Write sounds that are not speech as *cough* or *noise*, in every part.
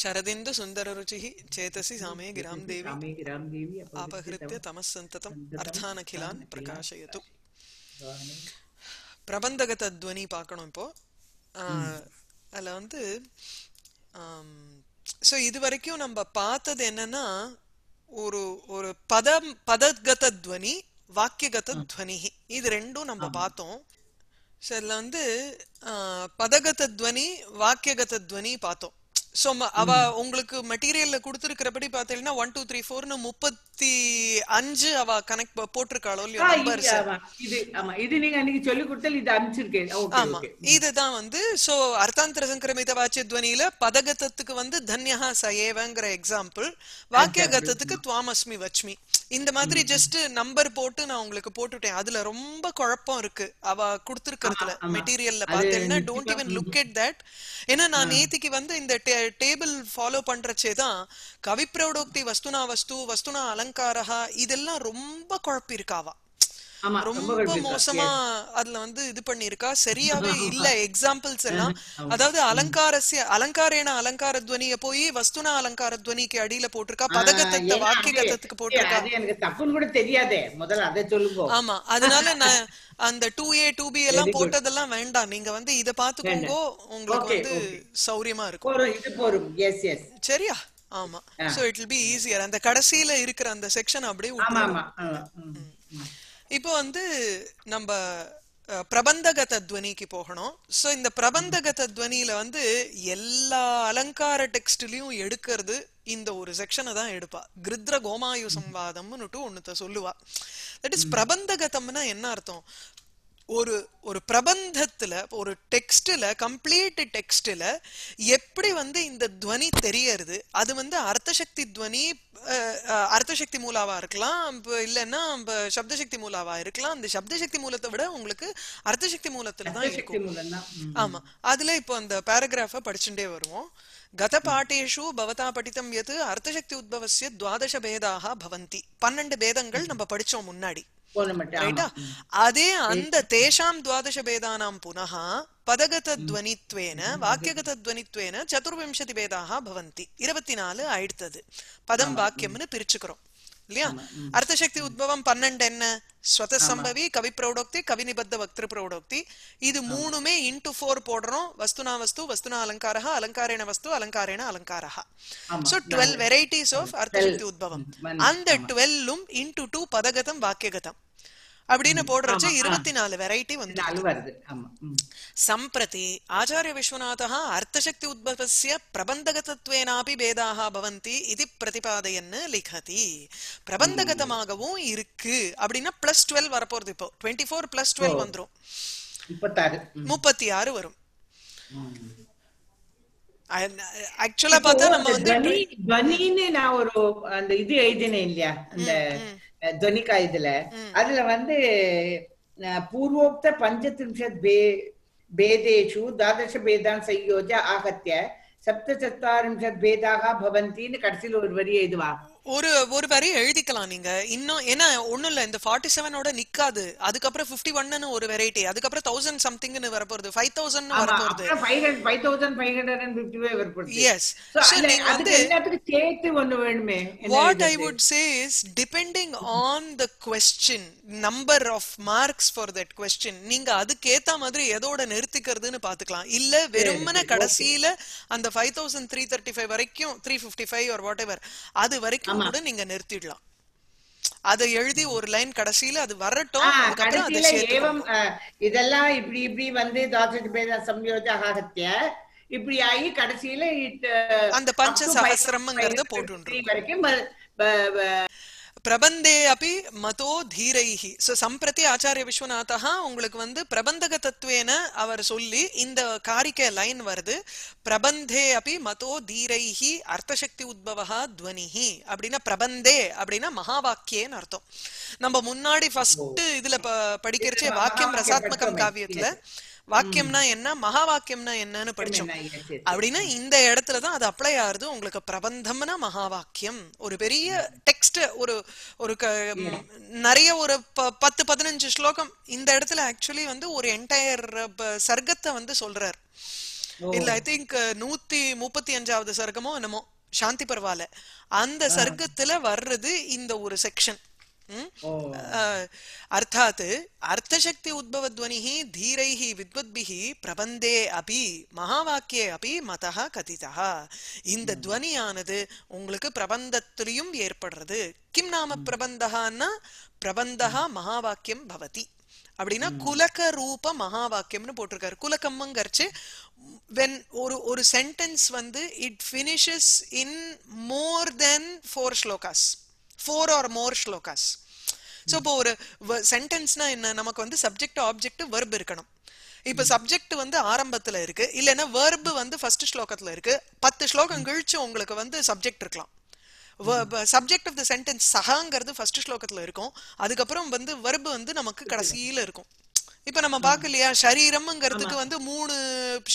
சரதிந்து சுந்தர ശരദിന്ദു സുന്ദരരുചി ചേതസി സാമേ ഗിരാം ദേവി അപഹൃത്യ തമസന്തതം അർത്ഥാനഖിലാൻ പ്രകാശയതു பிரபந்தகத துவனி பார்க்கணும் இப்போ அதில் வந்து ஸோ இது வரைக்கும் நம்ம பார்த்தது என்னன்னா ஒரு ஒரு பதம் பதகத துவனி வாக்கியகத துவனி இது ரெண்டும் நம்ம பார்த்தோம் ஸோ இதில் வந்து பதகத துவனி வாக்கியகத துவனி பார்த்தோம் சோ அவ உங்களுக்கு மெட்டீரியல்ல கொடுத்திருக்கிறபடி பாத்தீங்கன்னா ஒன் டூ த்ரீ ஃபோர்னு முப்பத்தி அஞ்சு அவ கனெக்ட் போட்டிருக்காளோ இல்லையோ நம்பர்ஸ் இது ஆமா இது நீங்க அன்னைக்கு சொல்லி கொடுத்தல் இது அனுப்பிச்சிருக்கேன் ஆமா இதுதான் வந்து சோ அர்த்தாந்தர சங்கிரமித வாச்சிய துவனியில பதகத்தத்துக்கு வந்து தன்யஹா சயேவங்கிற எக்ஸாம்பிள் வாக்கிய கத்தத்துக்கு துவாமஸ்மி வச்மி இந்த மாதிரி ஜஸ்ட் நம்பர் போட்டு நான் உங்களுக்கு போட்டுட்டேன் அதுல ரொம்ப குழப்பம் இருக்கு அவ கொடுத்திருக்கிறதுல மெட்டீரியல்ல பாத்தீங்கன்னா don't even look at that ஏன்னா நான் நேத்திக்கு வந்து இந்த டேபிள் ஃபாலோ பண்ணுறச்சே தான் கவிப்பிரௌடோக்தி வஸ்துனா வஸ்து வஸ்துனா அலங்காரா இதெல்லாம் ரொம்ப குழப்பிருக்காவா ரொம்ப மோசமா அதுல வந்து இது பண்ணிருக்கா சரியாவே இல்ல எக்ஸாம்பிள்ஸ் எல்லாம் அதாவது அலங்காரசிய அலங்காரேன அலங்கார துவனிய போய் வஸ்துனா அலங்கார துவனிக்கு அடியில போட்டிருக்கா பதகத்தை வாக்கிய கதத்துக்கு போட்டிருக்கா எனக்கு தப்புன்னு கூட தெரியாதே முதல்ல அதை சொல்லுங்க ஆமா அதனால நான் *laughs* அந்த டூ ஏ டூ பி எல்லாம் போட்டதெல்லாம் வேண்டாம் நீங்க வந்து இத பாத்துக்கோங்க உங்களுக்கு வந்து சௌரியமா இருக்கும் சரியா ஆமா so it will be easier அந்த கடைசியில இருக்கிற அந்த செக்ஷன் அப்படியே ஆமா இப்போ வந்து நம்ம பிரபந்தகத துவனிக்கு போகணும் ஸோ இந்த பிரபந்தகத துவனியில வந்து எல்லா அலங்கார டெக்ஸ்ட்லயும் எடுக்கிறது இந்த ஒரு செக்ஷனை தான் எடுப்பா கிருத்ர கோமாயு சம்வாதம்னுட்டு ஒன்னுத்த சொல்லுவா தட் இஸ் பிரபந்தகதம்னா என்ன அர்த்தம் ஒரு ஒரு பிரபந்தத்தில் ஒரு டெக்ஸ்டில் கம்ப்ளீட் டெக்ஸ்டில் எப்படி வந்து இந்த துவனி தெரியறது அது வந்து அர்த்தசக்தி துவனி அர்த்தசக்தி மூலாவாக இருக்கலாம் இல்லைன்னா சப்தசக்தி மூலாவாக இருக்கலாம் அந்த சப்தசக்தி மூலத்தை விட உங்களுக்கு அர்த்தசக்தி மூலத்தில் தான் இருக்கும் ஆமாம் அதில் இப்போ அந்த பேராகிராஃபை படிச்சுட்டே வருவோம் கத பாட்டேஷு பவதா படித்தம் எது அர்த்தசக்தி உத்பவசிய துவாதச பேதாக பவந்தி பன்னெண்டு பேதங்கள் நம்ம படித்தோம் முன்னாடி அதே அந்த தேஷாம் துவாதச பேதானாம் புனக பதகத துவனித்வேன வாக்கியகத துவனித்வேன சதுர்விம்சதி பேதாக பவந்தி இருபத்தி நாலு அடுத்தது பதம் வாக்கியம்னு பிரிச்சுக்கிறோம் இல்லையா அர்த்தசக்தி உத்பவம் பன்னெண்டு என்ன ஸ்வத சம்பவி கவி பிரௌடோக்தி கவி நிபத்த வக்திரு பிரௌடோக்தி இது மூணுமே இன்டு ஃபோர் போடுறோம் வஸ்துனா வஸ்து வஸ்துனா அலங்காரா அலங்காரேண வஸ்து அலங்காரேண அலங்காரா சோ டுவெல் வெரைட்டிஸ் ஆஃப் அர்த்தசக்தி உத்பவம் அந்த டுவெல்லும் இன்டு டூ பதகதம் வாக்கியகதம் அப்படின்னு போடுறச்ச இருபத்தி நாலு வெரைட்டி வந்து சம்பிரதி ஆச்சாரிய விஸ்வநாதா அர்த்தசக்தி உத்பவசிய பிரபந்தகதத்துவேனாபி பேதாக பவந்தி இது பிரதிபாதையன்னு லிகதி பிரபந்தகதமாகவும் இருக்கு அப்படின்னா பிளஸ் டுவெல் வரப்போறது இப்போ டுவெண்ட்டி ஃபோர் பிளஸ் டுவெல் வந்துரும் முப்பத்தி ஆறு வரும் ஆக்சுவலா பார்த்தா நம்ம வந்து நான் ஒரு அந்த இது எழுதினேன் இல்லையா அந்த துவனிகா இதுல அதுல வந்து பூர்வோக்த பஞ்சத்ரிஷத் பே பேதேஷு தாதச பேதான் சயோஜ ஆகத்திய சப்த சத்தாரிம்ஷத் பேதாக பவந்தின்னு கடைசியில் ஒரு வரி எழுதுவான் ஒரு ஒரு வரி எழுதிக்கலாம் நீங்க இன்னும் ஏன்னா ஒண்ணும் இல்ல இந்த ஃபார்ட்டி செவனோட நிக்காது அதுக்கப்புறம் பிப்டி ஒன்னு ஒரு வெரைட்டி அதுக்கப்புறம் தௌசண்ட் சம்திங் வர போறது ஃபைவ் தௌசண்ட் வர போறது எஸ் வந்து சேர்த்து ஒண்ணு வேணுமே what I would say is depending on the question number of marks for that question நீங்க அதுக்கேத்த மாதிரி எதோட நிறுத்திக்கிறதுன்னு பாத்துக்கலாம் இல்ல வெறுமன கடைசியில அந்த five thousand three thirty five வரைக்கும் த்ரீ பிப்டி ஃபைவ் ஒரு வாட் எவர் அது வரைக்கும் கூட நீங்க நிறுத்திடலாம் அதை எழுதி ஒரு லைன் கடைசியில அது வரட்டும் கடைசியில ஏவம் இதெல்லாம் இப்படி இப்படி வந்து தாசபேத சம்யோஜாகத்திய இப்படி ஆகி கடைசியில அந்த பஞ்ச சகசிரம்ங்கிறத போட்டு வரைக்கும் பிரபந்தே அப்படி மதோ தீரைஹி ஸோ சம்பிரதி ஆச்சாரிய விஸ்வநாதா உங்களுக்கு வந்து பிரபந்தக தத்துவேன அவர் சொல்லி இந்த காரிக்க லைன் வருது பிரபந்தே அப்படி மதோ தீரைஹி அர்த்தசக்தி உத்பவா துவனிஹி அப்படின்னா பிரபந்தே அப்படின்னா மகாவாக்கியேன்னு அர்த்தம் நம்ம முன்னாடி ஃபர்ஸ்ட் இதுல படிக்கிறச்சே வாக்கியம் ரசாத்மகம் காவியத்துல வாக்கியம்னா என்ன மகா வாக்கியம்னா என்னன்னு படிச்சோம் அப்படின்னா இந்த இடத்துலதான் அது அப்ளை ஆகுது உங்களுக்கு பிரபந்தம்னா மகா வாக்கியம் ஒரு பெரிய டெக்ஸ்ட் ஒரு ஒரு நிறைய ஒரு பத்து பதினஞ்சு ஸ்லோகம் இந்த இடத்துல ஆக்சுவலி வந்து ஒரு என்டையர் சர்க்கத்தை வந்து சொல்றார் இல்ல ஐ திங்க் நூத்தி முப்பத்தி அஞ்சாவது சர்க்கமோ என்னமோ சாந்தி பரவாயில்ல அந்த சர்க்கத்துல வர்றது இந்த ஒரு செக்ஷன் अर्थात् अर्थशक्ति उद्भवध्वनिः धीरैः विद्वद्भिः பிரபந்தே அபி மகாவாக்கிய அபி மதா கதிதா இந்த துவனியானது உங்களுக்கு பிரபந்தத்திலையும் ஏற்படுறது கிம் நாம பிரபந்தகான்னா பிரபந்தகா மகாவாக்கியம் பவதி அப்படின்னா குலக ரூப மகாவாக்கியம்னு போட்டிருக்காரு குலக்கம்மங்கரிச்சு வென் ஒரு ஒரு சென்டென்ஸ் வந்து it finishes in more then four ஸ்லோகாஸ் ஃபோர் ஆர் மோர் ஸ்லோகாஸ் ஸோ இப்போ ஒரு சென்டென்ஸ்னா என்ன நமக்கு வந்து சப்ஜெக்ட் ஆப்ஜெக்ட் வெர்ப் இருக்கணும் இப்போ சப்ஜெக்ட் hmm. வந்து ஆரம்பத்துல இருக்கு இல்லைன்னா வேர்பு வந்து ஃபர்ஸ்ட் ஸ்லோகத்துல இருக்கு பத்து ஸ்லோகம் hmm. கழிச்சு உங்களுக்கு வந்து சப்ஜெக்ட் இருக்கலாம் சப்ஜெக்ட் ஆஃப் த சென்டென்ஸ் சகாங்கிறது ஃபர்ஸ்ட் ஸ்லோகத்துல இருக்கும் அதுக்கப்புறம் வந்து வெர்பு வந்து நமக்கு கடைசியில இருக்கும் இப்ப நம்ம பாக்கலையா சரீரம்ங்கிறதுக்கு வந்து மூணு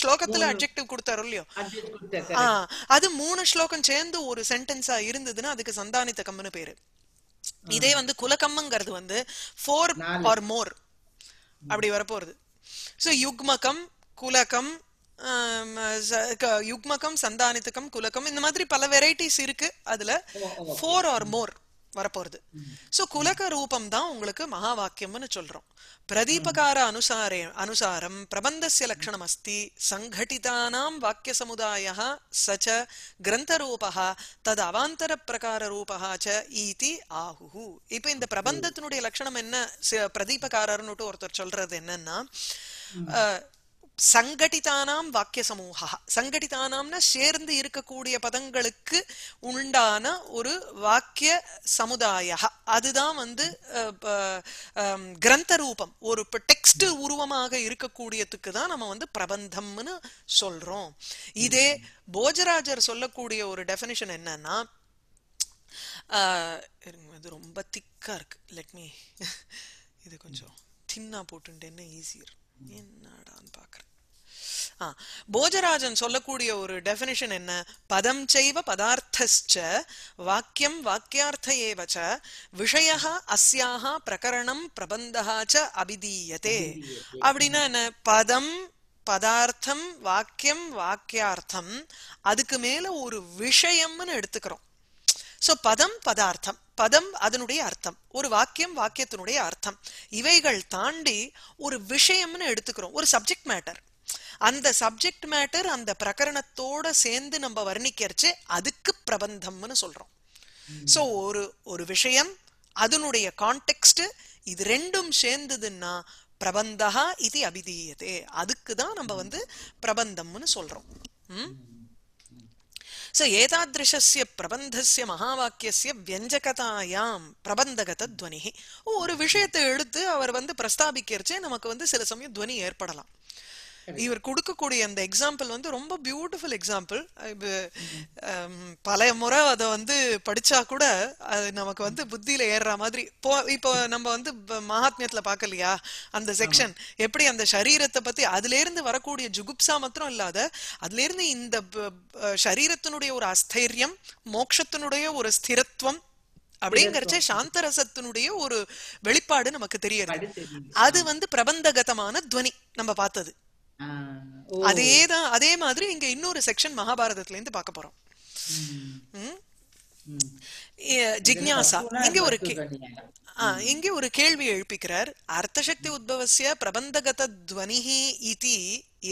ஸ்லோகத்துல அப்ஜெக்டிவ் கொடுத்தாரோ இல்லையோ அது மூணு ஸ்லோகம் சேர்ந்து ஒரு சென்டென்ஸா இருந்ததுன்னா அதுக்கு சந்தானித்த கம்னு பேரு இதே வந்து குலகம்ங்கிறது வந்து ஃபோர் ஆர் மோர் அப்படி வரப்போறது சோ யுக்மகம் குலகம் யுக்மகம் சந்தானித்துக்கம் குலகம் இந்த மாதிரி பல வெரைட்டிஸ் இருக்கு அதுல ஃபோர் ஆர் மோர் வரப்போறது சோ குலக ரூபம் தான் உங்களுக்கு மகா வாக்கியம்னு சொல்றோம் பிரதீபகார அனுசாரே அனுசாரம் பிரபந்தசிய லட்சணம் அஸ்தி சங்கடிதானாம் வாக்கிய சமுதாய சச்ச கிரந்தரூபா தது அவாந்தர பிரகார ரூபா ச ஈதி ஆகு இப்ப இந்த பிரபந்தத்தினுடைய லட்சணம் என்ன பிரதீபகாரர்னுட்டு ஒருத்தர் சொல்றது என்னன்னா சங்கடிதானாம் வாக்கிய சமூகா சங்கடிதானாம்னா சேர்ந்து இருக்கக்கூடிய பதங்களுக்கு உண்டான ஒரு வாக்கிய சமுதாய அதுதான் வந்து கிரந்த ரூபம் ஒரு டெக்ஸ்ட் உருவமாக இருக்கக்கூடியதுக்கு தான் நம்ம வந்து பிரபந்தம்னு சொல்றோம் இதே போஜராஜர் சொல்லக்கூடிய ஒரு டெஃபினிஷன் என்னன்னா இது ரொம்ப திக்கா இருக்கு லெட் மீ இது கொஞ்சம் தின்னா என்ன ஈஸியர் என்னடான்னு பார்க்குறது போஜராஜன் சொல்லக்கூடிய ஒரு டெபினிஷன் என்ன பதம் செய்வ பதார்த்தச்ச வாக்கியம் வாக்கியார்த்த ஏவச்ச விஷய அஸ்யாக பிரகரணம் பிரபந்தாச்ச அபிதீயத்தே அப்படின்னா என்ன பதம் பதார்த்தம் வாக்கியம் வாக்கியார்த்தம் அதுக்கு மேல ஒரு விஷயம்னு எடுத்துக்கிறோம் சோ பதம் பதார்த்தம் பதம் அதனுடைய அர்த்தம் ஒரு வாக்கியம் வாக்கியத்தினுடைய அர்த்தம் இவைகள் தாண்டி ஒரு விஷயம்னு எடுத்துக்கிறோம் ஒரு சப்ஜெக்ட் மேட்டர் அந்த சப்ஜெக்ட் மேட்டர் அந்த பிரகரணத்தோட சேர்ந்து நம்ம வர்ணிக்கிறச்சு அதுக்கு பிரபந்தம்னு சொல்றோம் ஸோ ஒரு ஒரு விஷயம் அதனுடைய கான்டெக்ட் இது ரெண்டும் சேர்ந்ததுன்னா பிரபந்தா இது அபிதீயதே அதுக்கு தான் நம்ம வந்து பிரபந்தம்னு சொல்றோம் ஸோ பிரபந்தசிய மகா வாக்கியசிய வியஞ்சகதாயாம் பிரபந்தகத துவனி ஒரு விஷயத்தை எடுத்து அவர் வந்து பிரஸ்தாபிக்கிறச்சே நமக்கு வந்து சில சமயம் துவனி ஏற்படலாம் இவர் கொடுக்கக்கூடிய அந்த எக்ஸாம்பிள் வந்து ரொம்ப பியூட்டிஃபுல் எக்ஸாம்பிள் பல முறை அதை வந்து படிச்சா கூட அது நமக்கு வந்து புத்தியில ஏறுற மாதிரி இப்போ இப்போ நம்ம வந்து மகாத்மியத்துல பாக்கலையா அந்த செக்ஷன் எப்படி அந்த சரீரத்தை பத்தி அதுல இருந்து வரக்கூடிய ஜுகுப்சா மாத்திரம் இல்லாத அதுல இருந்து இந்த சரீரத்தினுடைய ஒரு அஸ்தைரியம் மோக்ஷத்தினுடைய ஒரு ஸ்திரத்துவம் அப்படிங்கறச்ச சாந்தரசத்தினுடைய ஒரு வெளிப்பாடு நமக்கு தெரியறது அது வந்து பிரபந்தகதமான துவனி நம்ம பார்த்தது அதே தான் அதே மாதிரி இங்க இன்னொரு செக்ஷன் மகாபாரதத்துல இருந்து பார்க்க போறோம் ஜிக்னாசா இங்க ஒரு இங்க ஒரு கேள்வி எழுப்பிக்கிறார் அர்த்தசக்தி உத்பவசிய பிரபந்தகத துவனிஹி இதி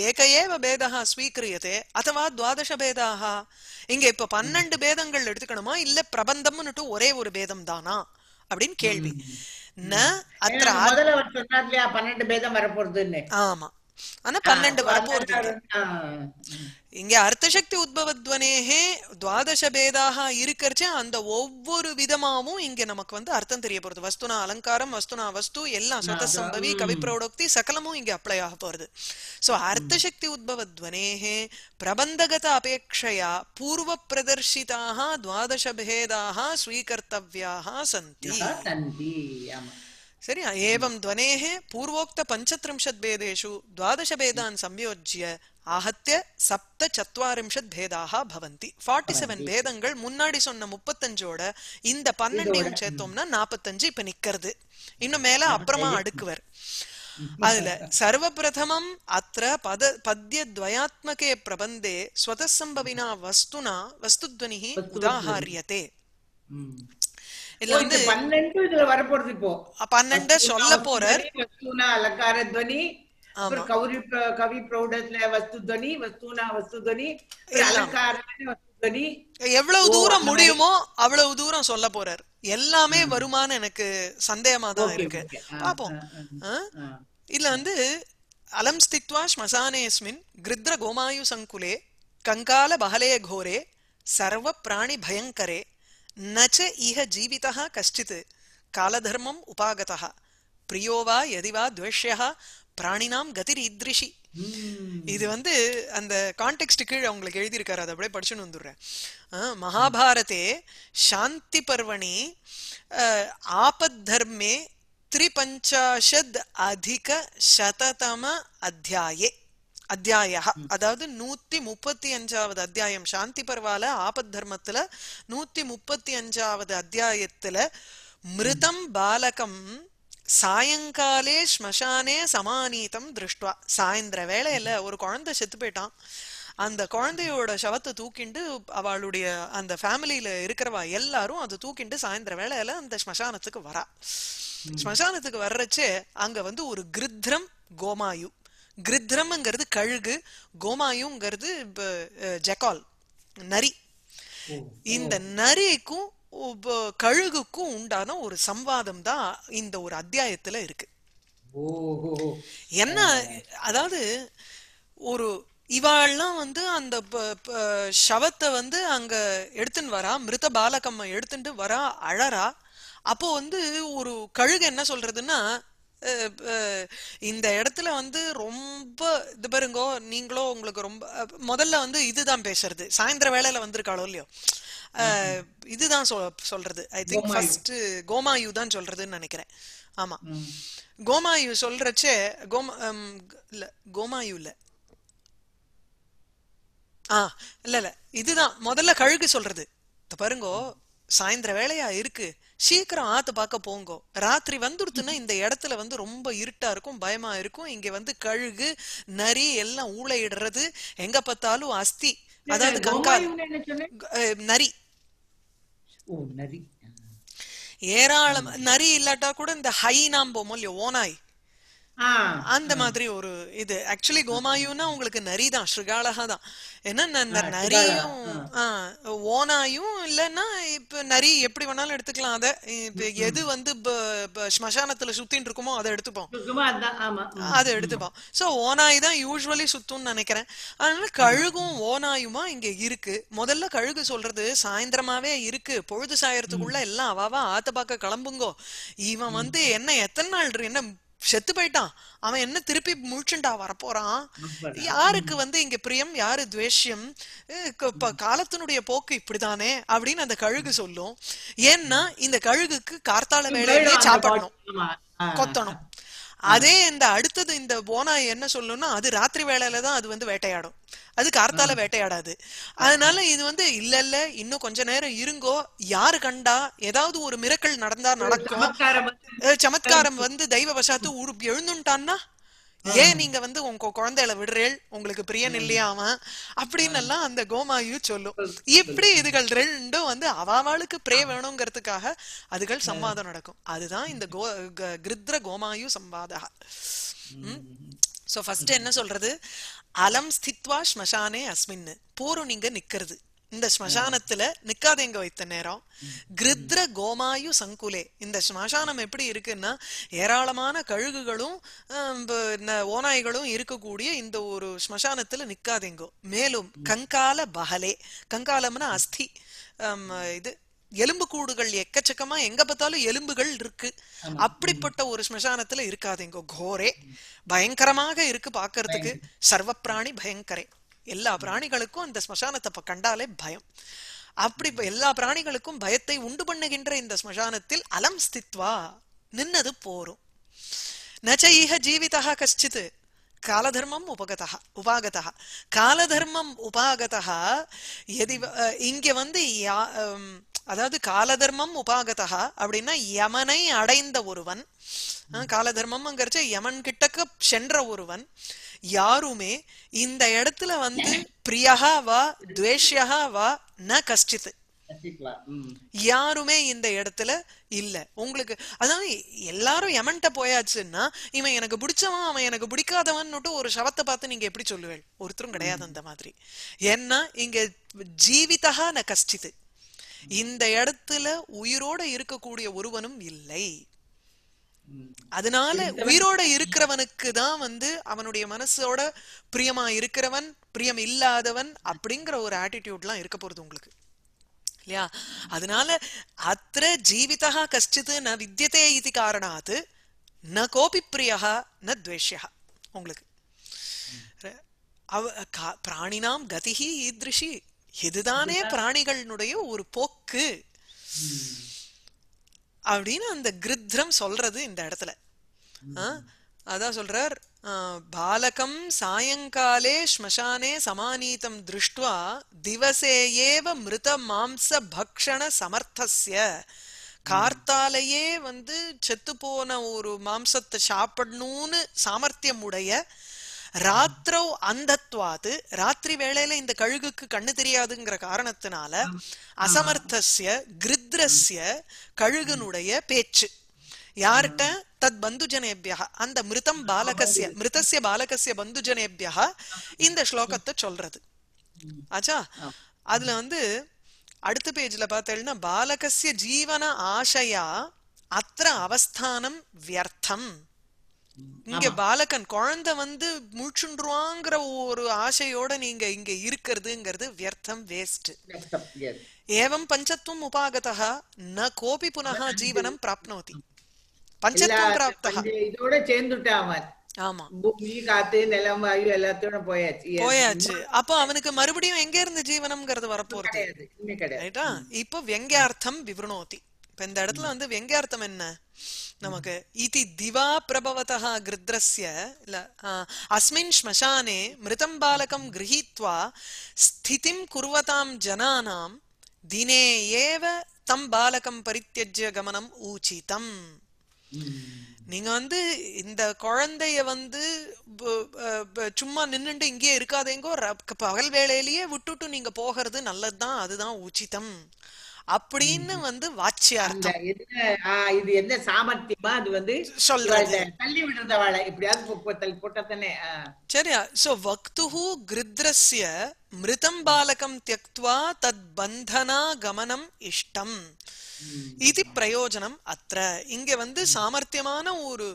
ஏக ஏவ பேதா ஸ்வீக்கிரியதே அதுவா துவாதச பேதாக இங்க இப்ப பன்னெண்டு பேதங்கள் எடுத்துக்கணுமா இல்ல பிரபந்தம்னுட்டு ஒரே ஒரு பேதம் தானா அப்படின்னு கேள்வி பேதம் ஆமா ஆனா பன்னெண்டு வரப்போறது இங்க அர்த்தசக்தி உத்பவத்வனேகே துவாதச பேதாக இருக்கிறச்சே அந்த ஒவ்வொரு விதமாவும் இங்க நமக்கு வந்து அர்த்தம் தெரிய போறது வஸ்துனா அலங்காரம் வஸ்துனா வஸ்து எல்லாம் சம்பவி கவி பிரௌடோக்தி சகலமும் இங்க அப்ளை ஆக போறது சோ அர்த்தசக்தி உத்பவத்வனேகே பிரபந்தகத அபேக்ஷையா பூர்வ பிரதர்ஷிதாக துவாதச பேதாக ஸ்வீகர்த்தவியாக சந்தி சரி ஏவம் துவனேகே பூர்வோக்த பஞ்சத்ரிம்ஷத் பேதேஷு துவாதச பேதான் சம்யோஜ்ய आहत्य சப்த சத்வாரிம்ஷத் பேதாக பவந்தி ஃபார்ட்டி செவன் பேதங்கள் முன்னாடி சொன்ன முப்பத்தஞ்சோட இந்த பன்னெண்டையும் சேர்த்தோம்னா நாற்பத்தஞ்சு இப்ப நிக்கிறது இன்னும் மேல அப்புறமா அடுக்குவர் அதுல சர்வ பிரதமம் அத்த பத துவயாத்மகே பிரபந்தே ஸ்வதசம்பவினா வஸ்துனா வஸ்துத்வனிஹி உதாகாரியத்தே இதுல வந்து பன்னெண்டு இதுல வரப்போறது இப்போ பன்னெண்டு சொல்ல போறார் அலங்கார துவனி கௌரி கவி பிரௌடத்துல வஸ்து துவனி வஸ்துனா வஸ்து துவனி அலங்கார எவ்வளவு தூரம் முடியுமோ அவ்வளவு தூரம் சொல்ல போறார் எல்லாமே வருமானு எனக்கு சந்தேகமா தான் இருக்கு பாப்போம் இதுல வந்து அலம் ஸ்தித்வா ஸ்மசானேஸ்மின் கிருத்ர கோமாயு சங்குலே கங்கால பகலே கோரே சர்வ பிராணி பயங்கரே न च इह जीवितः कश्चित् कालधर्मम् उपागतः பிரியோ வா எதிவா துவேஷ்யா பிராணினாம் கதிர் ஈத்ரிஷி இது வந்து அந்த கான்டெக்ட் கீழ் அவங்களுக்கு எழுதியிருக்காரு அதை அப்படியே படிச்சுன்னு வந்துடுறேன் மகாபாரதே சாந்தி பர்வணி ஆபத் தர்மே திரிபஞ்சாஷத் அதிக சததம அத்தியாயே அத்தியாய அதாவது நூத்தி முப்பத்தி அஞ்சாவது அத்தியாயம் சாந்தி பர்வால ஆபத் தர்மத்துல நூத்தி முப்பத்தி அஞ்சாவது அத்தியாயத்துல மிருதம் பாலகம் சாயங்காலே ஸ்மசானே சமானீதம் திருஷ்டுவா சாயந்தர வேளையில ஒரு குழந்தை செத்து போயிட்டான் அந்த குழந்தையோட சவத்தை தூக்கிண்டு அவளுடைய அந்த ஃபேமிலியில இருக்கிறவா எல்லாரும் அதை தூக்கிண்டு சாயந்தர வேலையில அந்த ஸ்மசானத்துக்கு வரா ஸ்மசானத்துக்கு வர்றச்சே அங்க வந்து ஒரு கிருத்ரம் கோமாயு கிருத்ரம்ங்கிறது கழுகு கோமாயுங்கிறது ஜெக்கால் நரி இந்த நரிக்கும் கழுகுக்கும் உண்டான ஒரு சம்வாதம் தான் இந்த ஒரு அத்தியாயத்துல இருக்கு என்ன அதாவது ஒரு இவாள்லாம் வந்து அந்த சவத்தை வந்து அங்க எடுத்துன்னு வரா மிருத பாலகம்மா எடுத்துட்டு வரா அழறா அப்போ வந்து ஒரு கழுகு என்ன சொல்றதுன்னா இந்த இடத்துல வந்து ரொம்ப இது பாருங்கோ நீங்களோ உங்களுக்கு ரொம்ப முதல்ல வந்து இதுதான் பேசுறது சாயந்தர வேலையில வந்திருக்காளோ இல்லையோ இதுதான் சொல்றது ஐ திங்க் ஃபர்ஸ்ட் கோமாயு தான் சொல்றதுன்னு நினைக்கிறேன் ஆமா கோமாயு சொல்றச்சே கோமா இல்ல கோமாயு இல்ல ஆ இல்ல இல்ல இதுதான் முதல்ல கழுகு சொல்றது பாருங்கோ சாயந்தர வேலையா இருக்கு சீக்கிரம் ஆத்து பார்க்க போங்கோ ராத்திரி வந்துடுத்துன்னா இந்த இடத்துல வந்து ரொம்ப இருட்டா இருக்கும் பயமா இருக்கும் இங்க வந்து கழுகு நரி எல்லாம் ஊழையிடுறது எங்க பார்த்தாலும் அஸ்தி அதாவது கங்கா நரி ஏராளம் நரி இல்லாட்டா கூட இந்த ஹை நாம் போமோ இல்லையோ ஓனாய் அந்த மாதிரி ஒரு இது ஆக்சுவலி கோமாயுன்னா உங்களுக்கு நரி தான் ஸ்ருகாலகா தான் ஏன்னா நரியும் ஓனாயும் இல்லைன்னா இப்ப நரி எப்படி வேணாலும் எடுத்துக்கலாம் அத எது வந்து ஸ்மசானத்துல சுத்தின் இருக்குமோ அதை எடுத்துப்போம் அதை எடுத்துப்போம் சோ ஓனாய் தான் யூஸ்வலி சுத்தும்னு நினைக்கிறேன் அதனால கழுகும் ஓனாயுமா இங்க இருக்கு முதல்ல கழுகு சொல்றது சாயந்தரமாவே இருக்கு பொழுது சாயறதுக்குள்ள எல்லாம் அவாவா ஆத்த பாக்க கிளம்புங்கோ இவன் வந்து என்ன எத்தனை நாள் என்ன செத்து போயிட்டான் அவன் என்ன திருப்பி முழிச்சுண்டா வரப்போறான் யாருக்கு வந்து இங்க பிரியம் யாரு துவேஷ்யம் காலத்தினுடைய போக்கு இப்படிதானே அப்படின்னு அந்த கழுகு சொல்லும் ஏன்னா இந்த கழுகுக்கு கார்த்தால வேலையிலே சாப்பிடணும் கொத்தணும் அதே இந்த அடுத்தது இந்த போனா என்ன சொல்லணும்னா அது ராத்திரி வேலையில தான் அது வந்து வேட்டையாடும் அது கார்த்தால வேட்டையாடாது அதனால இது வந்து இல்ல இல்ல இன்னும் கொஞ்ச நேரம் இருங்கோ யாரு கண்டா ஏதாவது ஒரு மிரக்கல் நடந்தா நடக்கும் சமத்காரம் வந்து தெய்வ வசாத்து எழுந்துட்டான்னா ஏன் நீங்க வந்து உங்க குழந்தைகளை விடுறேள் உங்களுக்கு பிரியன் இல்லையாம அப்படின்னு எல்லாம் அந்த கோமாயு சொல்லும் இப்படி இதுகள் ரெண்டும் வந்து அவாவாளுக்கு பிரே வேணுங்கிறதுக்காக அதுகள் சம்பாதம் நடக்கும் அதுதான் இந்த கோ கிருத்ர கோமாயு சம்வாதா சோ ஃபர்ஸ்ட் என்ன சொல்றது அலம் ஸ்தித்வா ஸ்மசானே அஸ்மின்னு போரும் நீங்க நிக்கிறது இந்த ஸ்மசானத்துல நிக்காது எங்க வைத்த நேரம் கிருத்ர கோமாயு சங்குலே இந்த ஸ்மசானம் எப்படி இருக்குன்னா ஏராளமான கழுகுகளும் ஓநாய்களும் இருக்கக்கூடிய இந்த ஒரு ஸ்மசானத்துல நிக்காதேங்கோ மேலும் கங்கால பகலே கங்காலம்னா அஸ்தி இது எலும்பு கூடுகள் எக்கச்சக்கமா எங்க பார்த்தாலும் எலும்புகள் இருக்கு அப்படிப்பட்ட ஒரு ஸ்மசானத்துல இருக்காது எங்கோ கோரே பயங்கரமாக இருக்கு பாக்குறதுக்கு சர்வ பிராணி பயங்கரே எல்லா பிராணிகளுக்கும் இந்த ஸ்மசானத்தை கண்டாலே பயம் அப்படி எல்லா பிராணிகளுக்கும் பயத்தை உண்டு பண்ணுகின்ற இந்த ஸ்மசானத்தில் அலம் ஸ்தித்வா நின்னது போரும் நச்ச இஹ ஜீவிதா கஷ்டித் காலதர்மம் உபகதா உபாகதா காலதர்மம் உபாகதா எதி இங்க வந்து அதாவது காலதர்மம் உபாகதா அப்படின்னா யமனை அடைந்த ஒருவன் காலதர்மம்ங்கிறச்ச யமன் கிட்டக்கு சென்ற ஒருவன் யாருமே இந்த இடத்துல வந்து பிரியகா வா துவேஷ்யா வா ந கஷ்டித்து யாருமே இந்த இடத்துல இல்ல உங்களுக்கு அதாவது எல்லாரும் எமன்ட்ட போயாச்சுன்னா இவன் எனக்கு பிடிச்சவன் அவன் எனக்கு பிடிக்காதவன்னுட்டு ஒரு சவத்தை பார்த்து நீங்க எப்படி சொல்லுவேள் ஒருத்தரும் கிடையாது அந்த மாதிரி ஏன்னா இங்க ஜீவிதா ந கஷ்டித்து இந்த இடத்துல உயிரோட இருக்கக்கூடிய ஒருவனும் இல்லை அதனால உயிரோட இருக்கிறவனுக்கு தான் வந்து அவனுடைய மனசோட பிரியமா இருக்கிறவன் பிரியம் இல்லாதவன் அப்படிங்கிற ஒரு ஆட்டிடியூட்லாம் இருக்க போறது உங்களுக்கு இல்லையா அதனால அத்த ஜீவிதா கஷ்டித்து ந வித்தியதே இது காரணாது ந கோபி பிரியா ந துவேஷ்யா உங்களுக்கு அவ பிராணினாம் கதிகி ஈத்ரிஷி இதுதானே பிராணிகளினுடைய ஒரு போக்கு அப்படின்னு அந்த கிருத்ரம் சொல்றது இந்த இடத்துல அதான் சொல்றார் பாலகம் சாயங்காலே ஸ்மசானே சமானீதம் திருஷ்டுவா திவசே ஏவ மிருத மாம்ச பக்ஷண சமர்த்தசிய கார்த்தாலேயே வந்து செத்து போன ஒரு மாம்சத்தை சாப்பிடணும்னு சாமர்த்தியம் உடைய ராத்திரோ அந்தத்வாது ராத்திரி வேளையில இந்த கழுகுக்கு கண்ணு தெரியாதுங்கிற காரணத்தினால அசமர்த்தசிய கிருத்ரஸ்ய கழுகனுடைய பேச்சு யார்கிட்ட தத் பந்துஜனேபியா அந்த மிருதம் பாலகசிய மிருதசிய பாலகசிய பந்துஜனேபியா இந்த ஸ்லோகத்தை சொல்றது ஆச்சா அதுல வந்து அடுத்த பேஜ்ல பார்த்தேன்னா பாலகசிய ஜீவன ஆசையா அத்த அவஸ்தானம் வியர்த்தம் இங்க பாலகன் குழந்தை வந்து முழிச்சுண்டுருவாங்கிற ஒரு ஆசையோட நீங்க இங்க இருக்கிறதுங்கிறது வியர்த்தம் வேஸ்ட் ஏவம் பஞ்சத்துவம் உபாகதா ந கோபி புனக ஜீவனம் பிராப்னோதி பஞ்சத்துவம் பிராப்தா இதோட சேர்ந்துட்டான் ஆமா போயாச்சு அப்போ அவனுக்கு மறுபடியும் எங்க இருந்து ஜீவனம்ங்கிறது வரப்போறது இப்ப வெங்கயார்த்தம் வியங்கியார்த்தம் விவரணோதி இப்ப இந்த இடத்துல வந்து வெங்கயார்த்தம் என்ன நமக்கு இது திவா பிரபவத்தः கிருத்ரஸ்ய இல்ல அஸ்மின் ஸ்மசானே மிருதம் பாலகம் கிரகித்வா ஸ்திதிம் குர்வதாம் ஜனானாம் தினே ஏவ தம் பாலகம் பரித்தியஜ்ய கமனம் ஊச்சிதம் நீங்க வந்து இந்த குழந்தைய வந்து சும்மா நின்னுட்டு இங்கேயே இருக்காதேங்கோ பகல் வேலையிலேயே விட்டுட்டு நீங்க போகிறது நல்லதுதான் அதுதான் உச்சிதம் அப்படின்னு வந்து வாட்சியார்த்தம் இது என்ன சாமர்த்தியமா அது வந்து சொல்றது தள்ளி விடுறத வாழை இப்படியாவது போட்டா சரியா சோ வக்துஹு கிருத்ரஸ்ய மிருதம் பாலகம் தியக்துவா தத் பந்தனா கமனம் இஷ்டம் இது பிரயோஜனம் அத்த இங்க வந்து சாமர்த்தியமான ஒரு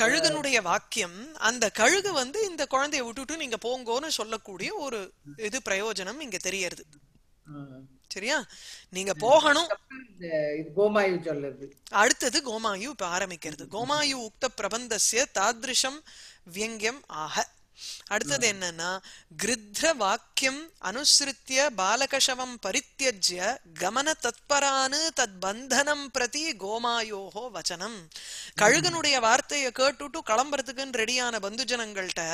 கழுகனுடைய வாக்கியம் அந்த கழுகு வந்து இந்த குழந்தைய விட்டுட்டு நீங்க போங்கோன்னு சொல்லக்கூடிய ஒரு இது பிரயோஜனம் இங்க தெரியறது சரியா நீங்க போகணும் அடுத்தது கோமாயு இப்ப ஆரம்பிக்கிறது கோமாயு உக்த பிரபந்தசிய தாதிருஷம் வியங்கியம் ஆக அடுத்தது என்னன்னா கிருத்ர வாக்கியம் அனுசிருத்திய பாலகஷவம் பரித்தியஜ்ய கமன தத்பரானு தத் பந்தனம் பிரதி கோமாயோகோ வச்சனம் கழுகனுடைய வார்த்தையை கேட்டுட்டு கிளம்புறதுக்குன்னு ரெடியான பந்துஜனங்கள்கிட்ட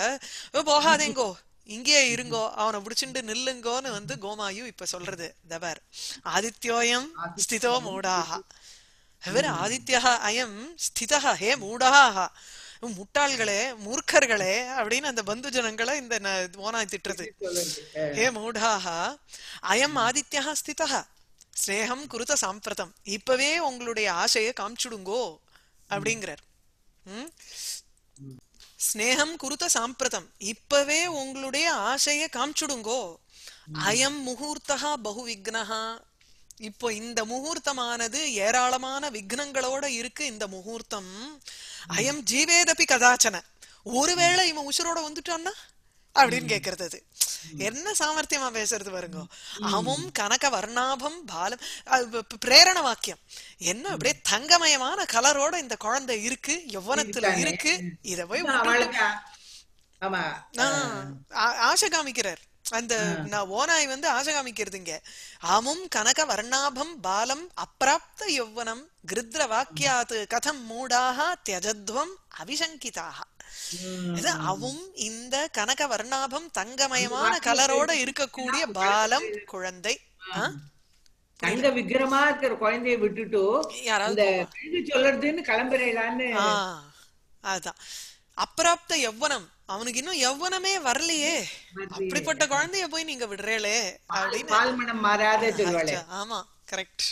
போகாதேங்கோ இங்கே இருங்கோ அவனை பிடிச்சிட்டு நில்லுங்கோன்னு வந்து கோமாயு இப்ப சொல்றது தபர் ஆதித்யோயம் ஸ்திதோ மூடாகா வெறும் ஆதித்யா அயம் ஸ்திதா ஹே மூடாகா முட்டாள்களே மூர்க்கர்களே அப்படின்னு அந்த பந்து ஜனங்களை இந்த ஓனாய் திட்டுறது ஹே மூடாகா அயம் ஆதித்யா ஸ்திதா ஸ்னேகம் குருத்த சாம்பிரதம் இப்பவே உங்களுடைய ஆசையை காமிச்சுடுங்கோ அப்படிங்கிறார் ம் ஸ்னேகம் குருத்த சாம்பிரதம் இப்பவே உங்களுடைய ஆசைய காமிச்சுடுங்கோ அயம் முகூர்த்தா பகு விக்னஹா இப்போ இந்த முகூர்த்தமானது ஏராளமான விக்னங்களோட இருக்கு இந்த முகூர்த்தம் அயம் ஜீவேதபி கதாச்சன ஒருவேளை இவன் உசுரோட வந்துட்டான்னா அப்படின்னு கேக்குறது அது என்ன சாமர்த்தியமா பேசுறது பாருங்க அமும் கனக வர்ணாபம் பாலம் பிரேரண வாக்கியம் என்ன அப்படியே தங்கமயமான கலரோட இந்த குழந்தை இருக்கு யௌவனத்துல இருக்கு இத போய் ஆசை காமிக்கிறார் அந்த நான் ஓனாய் வந்து ஆசை காமிக்கிறதுங்க அமும் கனக வர்ணாபம் பாலம் அப்பிராப்த யௌவனம் கிருத்ர வாக்கியாத் கதம் மூடாக தியஜத்வம் அபிசங்கிதாகா அவும் இந்த கனக வர்ணாபம் தங்கமயமான கலரோட இருக்கக்கூடிய பாலம் குழந்தை தங்க விக்கிரமா இருக்கிற குழந்தைய விட்டுட்டு யாராவது சொல்றதுன்னு கிளம்புறேடான்னு அதுதான் அப்பிராப்த எவ்வனம் அவனுக்கு இன்னும் எவ்வனமே வரலையே அப்படிப்பட்ட குழந்தைய போய் நீங்க விடுறேளே அப்படின்னு ஆமா கரெக்ட்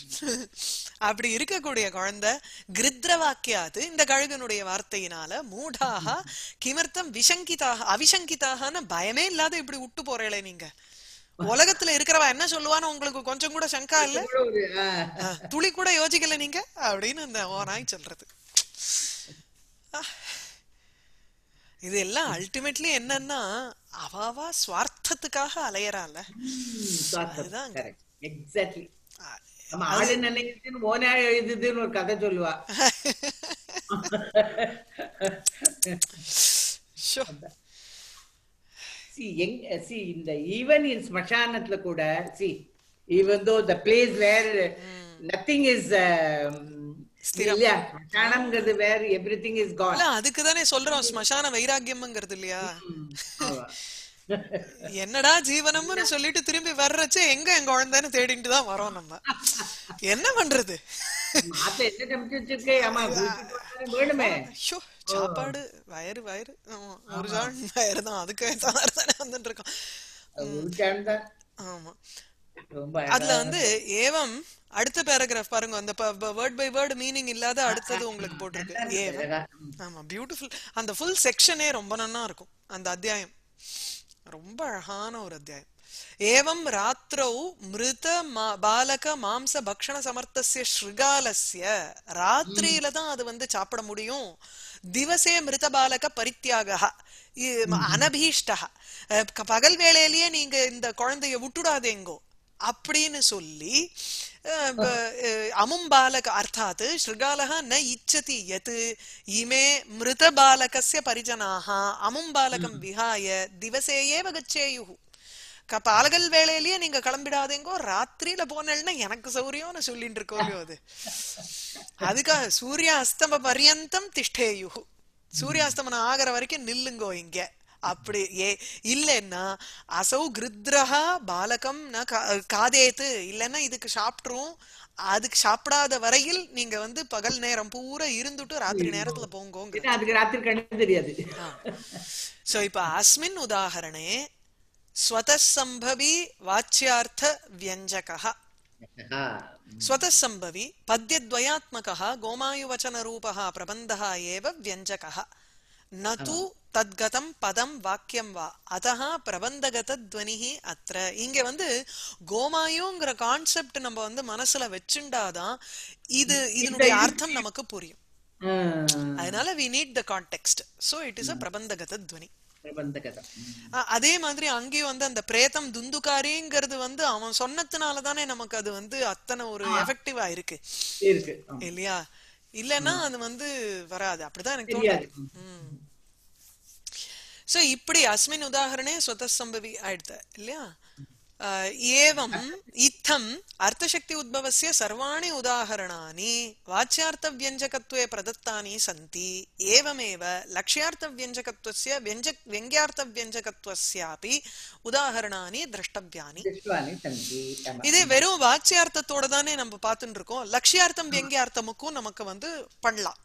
அப்படி இருக்கக்கூடிய குழந்தை கிருத்ரவாக்கியாது இந்த கழுகனுடைய வார்த்தையினால மூடாக கிமர்த்தம் விசங்கிதாக அவிசங்கிதாக பயமே இல்லாத இப்படி விட்டு போறேல நீங்க உலகத்துல இருக்கிறவா என்ன சொல்லுவான்னு உங்களுக்கு கொஞ்சம் கூட சங்கா இல்ல துளி கூட யோசிக்கல நீங்க அப்படின்னு இந்த ஓராய் சொல்றது இது எல்லாம் அல்டிமேட்லி என்னன்னா அவாவா சுவார்த்தத்துக்காக அலையறால அதுதான் எக்ஸாக்ட்லி நம்ம ஒரு கதை சொல்லுவா சி எங்க சி இந்த ஈவன் இன் ஸ்மசானத்துல கூட see even though the place வேற நத்திங் இஸ் இல்லையா எவ்ரி திங் இஸ் அதுக்கு தானே சொல்றோம் ஸ்மசான வைராக்கியம்ங்கிறது இல்லையா என்னடா ஜீவனம்னு சொல்லிட்டு திரும்பி வர்றச்சே எங்க எங்க குழந்தைன்னு தேடிட்டு தான் வரோம் நம்ம என்ன பண்றது சாப்பாடு வயறு வயறு ஒரு ஜான் வயறு தான் அதுக்கு தானே வந்துட்டு இருக்கோம் ஆமா அதுல வந்து ஏவம் அடுத்த பேராகிராஃப் பாருங்க அந்த வேர்ட் பை வேர்ட் மீனிங் இல்லாத அடுத்தது உங்களுக்கு போட்டிருக்கு ஏவம் ஆமா பியூட்டிஃபுல் அந்த ஃபுல் செக்ஷனே ரொம்ப நன்னா இருக்கும் அந்த அத்தியாயம் ரொம்ப அழகான ஒரு அத்தியாயம் ஏவம் ராத்திரௌ மிருத பாலக மாம்ச பக்ஷண சமர்த்தசிய ஸ்ருகாலசிய ராத்திரியில தான் அது வந்து சாப்பிட முடியும் திவசே மிருத பாலக பரித்தியாக அனபீஷ்டா பகல் வேளையிலேயே நீங்க இந்த குழந்தைய விட்டுடாதேங்கோ அப்படின்னு சொல்லி अमुं அர்த்தாத் ஸ்ருகாலக ந இச்சதி इच्छति இமே மிருத பாலகஸ்ய பரிஜனாக अमुं बालकं விஹாய திவசேயே வகச்சேயு பாலகல் வேலையிலேயே நீங்க கிளம்பிடாதீங்கோ ராத்திரியில போனேன்னா எனக்கு சௌரியம்னு சொல்லிட்டு இருக்கோம் அது அதுக்காக சூரிய அஸ்தம பரியந்தம் திஷ்டேயு சூரிய அஸ்தமனம் ஆகிற வரைக்கும் நில்லுங்கோ இங்க அப்படி ஏ இல்லைன்னா அசௌ கிருத்ரஹா பாலகம் ந காதேத்து இல்லைன்னா இதுக்கு சாப்பிட்ரும் அதுக்கு சாப்பிடாத வரையில் நீங்க வந்து பகல் நேரம் பூரா இருந்துட்டு ராத்திரி நேரத்துல போங்க அதுக்கு ராத்திரி கண்ணு தெரியாது சோ இப்ப அஸ்மின் உதாகரணே ஸ்வதசம்பவி வாச்சியார்த்த வியஞ்சகः ஸ்வதம்பவி पद्यद्वयात्मकः गोमायुवचनरूपः ரூபகா एव ஏவ வியஞ்சகா तु தத்கதம் பதம் வாக்கியம் வா அதஹா பிரபந்தகதத்வனிஹி அத்த இங்க வந்து கோமாயுங்கிற கான்செப்ட் நம்ம வந்து மனசுல வச்சுண்டாதான் இது இதனுடைய அர்த்தம் நமக்கு புரியும் அதனால we need the context so it is a பிரபந்தகதத்வனி அதே மாதிரி அங்கேயும் வந்து அந்த பிரேதம் துந்துகாரிங்கிறது வந்து அவன் சொன்னதுனால தானே நமக்கு அது வந்து அத்தனை ஒரு எஃபெக்டிவா இருக்கு இல்லையா இல்லைன்னா அது வந்து வராது அப்படிதான் எனக்கு தோணுது சோ இப்படி அஸ்மின் உதாகரணே இத்தம் அர்த்தசக்தி உத்பவசிய சர்வாணி உதாகரணானி வாச்சியார்த்த பிரதத்தானி சந்தி ஏவமேவ லக்ஷியார்த்த வியஞ்சகத்துவசிய திரஷ்டவியானி இதே வெறும் வாச்சியார்த்தத்தோட நம்ம பார்த்துட்டு இருக்கோம் லக்ஷியார்த்தம் வியங்கியார்த்தமுக்கும் நமக்கு வந்து பண்ணலாம்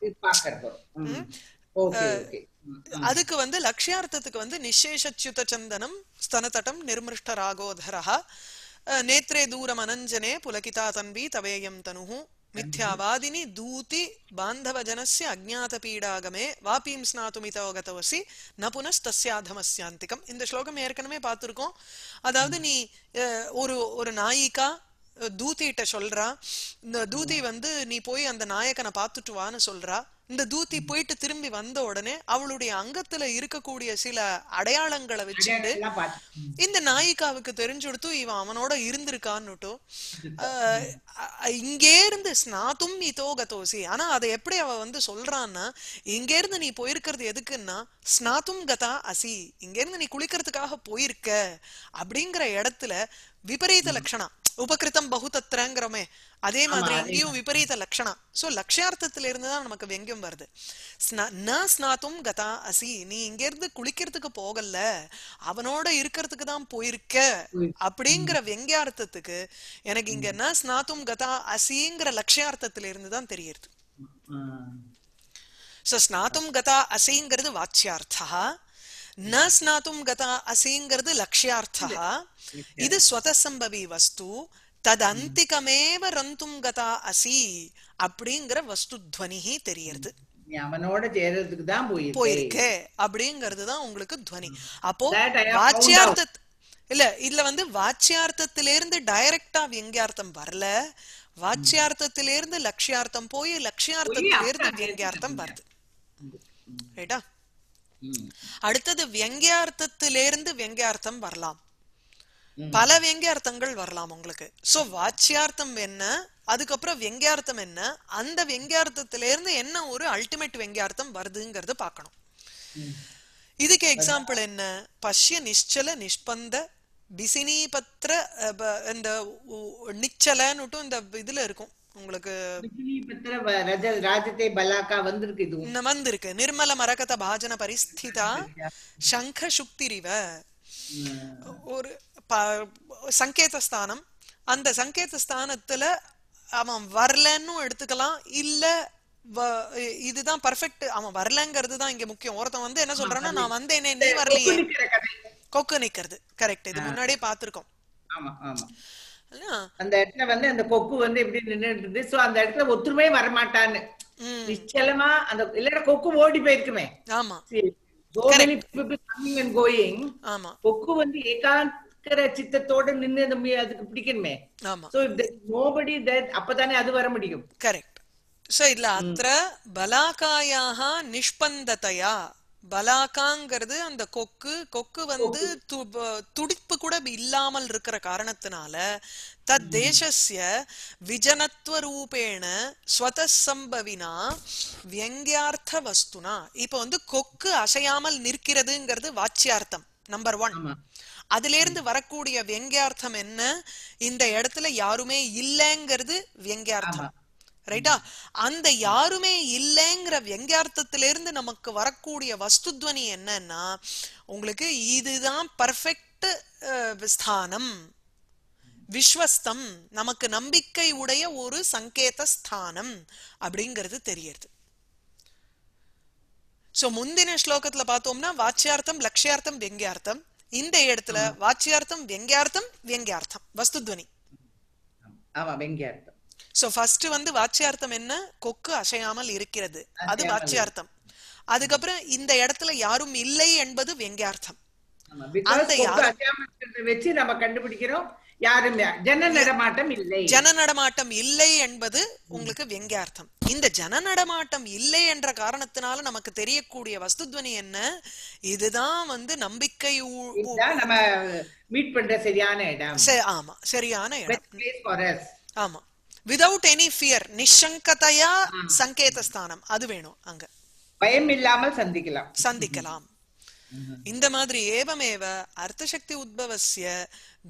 அதுக்கு வந்து லட்சியார்த்தத்துக்கு வந்து நிசேஷச்சுத சந்தனம் ஸ்தனதட்டம் நிர்மிருஷ்ட ராகோதரா நேத்ரே தூரம் அனஞ்சனே புலகிதா தன்பி தவேயம் தனுஹு மித்யாவாதினி தூதி ஜனசிய அஜ்ஞாத பீடாகமே வாபீம் ஸ்நாதுமிதோ கதவசி ந புனஸ்தஸ்யாதமஸ்யாந்திகம் இந்த ஸ்லோகம் ஏற்கனவே பார்த்துருக்கோம் அதாவது நீ ஒரு ஒரு நாயிக்கா தூதிட்ட சொல்றா இந்த தூதி வந்து நீ போய் அந்த நாயக்கனை பார்த்துட்டு வான்னு சொல்றா இந்த தூதி போயிட்டு திரும்பி வந்த உடனே அவளுடைய அங்கத்துல இருக்கக்கூடிய சில அடையாளங்களை வச்சுட்டு இந்த நாயிகாவுக்கு தெரிஞ்சுடுத்து இவன் அவனோட இருந்திருக்கான்னுட்டும் இங்கே இருந்து ஸ்நாத்தும் தோக தோசி ஆனா அதை எப்படி அவ வந்து சொல்றான்னா இங்கே இருந்து நீ போயிருக்கிறது எதுக்குன்னா ஸ்நாத்தும் கதா அசி இங்க இருந்து நீ குளிக்கிறதுக்காக போயிருக்க அப்படிங்கிற இடத்துல விபரீத லட்சணம் உபகிருத்தம் பகுதத்திரங்கிறோமே அதே மாதிரி இங்கேயும் விபரீத லட்சணம் ஸோ லட்சியார்த்தத்துல இருந்து தான் நமக்கு வெங்கியம் வருது ந ஸ்நாத்தும் கதா அசி நீ இருந்து குளிக்கிறதுக்கு போகல அவனோட இருக்கிறதுக்கு தான் போயிருக்க அப்படிங்கிற வெங்கியார்த்தத்துக்கு எனக்கு இங்க ந ஸ்நாத்தும் கதா அசிங்கிற லட்சியார்த்தத்துல இருந்து தான் தெரியுது ஸோ ஸ்நாத்தும் கதா அசிங்கிறது வாச்சியார்த்தா ந ஸ்நாத்தும் கதா அசிங்கிறது லட்சியார்த்தா இது ஸ்வதசம்பவி வஸ்து ததந்திகமேவ ரந்தும் கதா அசி அப்படிங்கிற வஸ்து துவனிகி தெரியறது அவனோட சேரதுக்கு தான் போயிருக்கு அப்படிங்கிறது தான் உங்களுக்கு துவனி அப்போ வாச்சியார்த்த இல்ல இதுல வந்து வாச்சியார்த்தத்திலிருந்து டைரக்டா வியங்கியார்த்தம் வரல வாச்சியார்த்தத்திலிருந்து லட்சியார்த்தம் போய் லட்சியார்த்தத்திலிருந்து வியங்கியார்த்தம் வருது ரைட்டா அடுத்தது வியங்கியார்த்தத்திலிருந்து வியங்கியார்த்தம் வரலாம் பல வியங்கியார்த்தங்கள் வரலாம் உங்களுக்கு சோ வாச்சியார்த்தம் என்ன அதுக்கப்புறம் வெங்கியார்த்தம் என்ன அந்த வெங்கியார்த்தத்திலிருந்து என்ன ஒரு அல்டிமேட் வெங்கயார்த்தம் வருதுங்கிறத பார்க்கணும் இதுக்கு எக்ஸாம்பிள் என்ன பஷ்ய நிச்சல நிஷ்பந்த பிசினி பத்திர இந்த நிச்சலன்னுட்டும் இந்த இதுல இருக்கும் உங்களுக்கு வந்திருக்கு நிர்மல மரகத பாஜன பரிஸ்திதா சங்க சுக்திரிவ ஒரு சங்கேதஸ்தானம் அந்த சங்கேதஸ்தானத்துல அவன் வரலன்னு எடுத்துக்கலாம் இல்ல இதுதான் பர்ஃபெக்ட் அவன் வரலங்கிறது தான் இங்க முக்கியம் ஒருத்தன் வந்து என்ன சொல்றான்னா நான் வந்து வந்தேனே நீ வரலையே கொக்கு நிக்கிறது கரெக்ட் இது முன்னாடியே பாத்திருக்கோம் அந்த இடத்துல வந்து அந்த கொக்கு வந்து இப்படி நின்றுட்டு இருந்து சோ அந்த இடத்துல ஒத்துமே வரமாட்டான்னு நிச்சயமா அந்த இல்லன்னா கொக்கு ஓடி போயிருக்குமே கோயிங் கொக்கு வந்து ஏகாக்கிற சித்தத்தோட நின்று அதுக்கு பிடிக்கணுமே சோ நோபடி அப்பதானே அது வர முடியும் கரெக்ட் சோ இல்ல அத்த பலாக்காயாக நிஷ்பந்ததையா பலாக்காங்கிறது அந்த கொக்கு கொக்கு வந்து துடிப்பு கூட இல்லாமல் இருக்கிற காரணத்தினால தத் தேசஸ்ய விஜனத்துவ ரூபேண சம்பவினா வியங்கியார்த்த வஸ்துனா இப்ப வந்து கொக்கு அசையாமல் நிற்கிறதுங்கிறது வாச்சியார்த்தம் நம்பர் ஒன் அதுல இருந்து வரக்கூடிய வியங்கியார்த்தம் என்ன இந்த இடத்துல யாருமே இல்லைங்கிறது வியங்கியார்த்தம் ரைட்டா அந்த யாருமே இல்லைங்கிற வியங்கியார்த்தத்திலிருந்து நமக்கு வரக்கூடிய வஸ்துத்வனி என்னன்னா உங்களுக்கு இதுதான் பர்ஃபெக்ட் ஸ்தானம் விஸ்வஸ்தம் நமக்கு நம்பிக்கை உடைய ஒரு சங்கேத ஸ்தானம் அப்படிங்கிறது தெரியறது சோ முந்தின ஸ்லோகத்துல பார்த்தோம்னா வாச்சியார்த்தம் லட்சியார்த்தம் வியங்கியார்த்தம் இந்த இடத்துல வாச்சியார்த்தம் வியங்கியார்த்தம் வியங்கியார்த்தம் வஸ்துத்வனி ஆமா வெங்கியார்த்தம் சோ ஃபர்ஸ்ட் வந்து வாட்சியார்த்தம் என்ன கொக்கு அசையாமல் இருக்கிறது அது வாட்சியார்த்தம் அதுக்கப்புறம் இந்த இடத்துல யாரும் இல்லை என்பது வெங்கியார்த்தம் அந்த வச்சு நம்ம கண்டுபிடிக்கிறோம் யாரும் ஜன நடமாட்டம் இல்லை ஜன நடமாட்டம் இல்லை என்பது உங்களுக்கு வெங்கியார்த்தம் இந்த ஜன நடமாட்டம் இல்லை என்ற காரணத்தினால நமக்கு தெரியக்கூடிய வஸ்துத்வனி என்ன இதுதான் வந்து நம்பிக்கை நம்ம மீட் பண்ற சரியான இடம் ஆமா சரியான இடம் ஆமா விதவுட் எனி ஃபியர் நிஷங்கதையா சங்கேதஸ்தானம் அது வேணும் அங்க பயம் இல்லாமல் சந்திக்கலாம் சந்திக்கலாம் இந்த மாதிரி ஏவமேவ அர்த்தசக்தி உத்பவசிய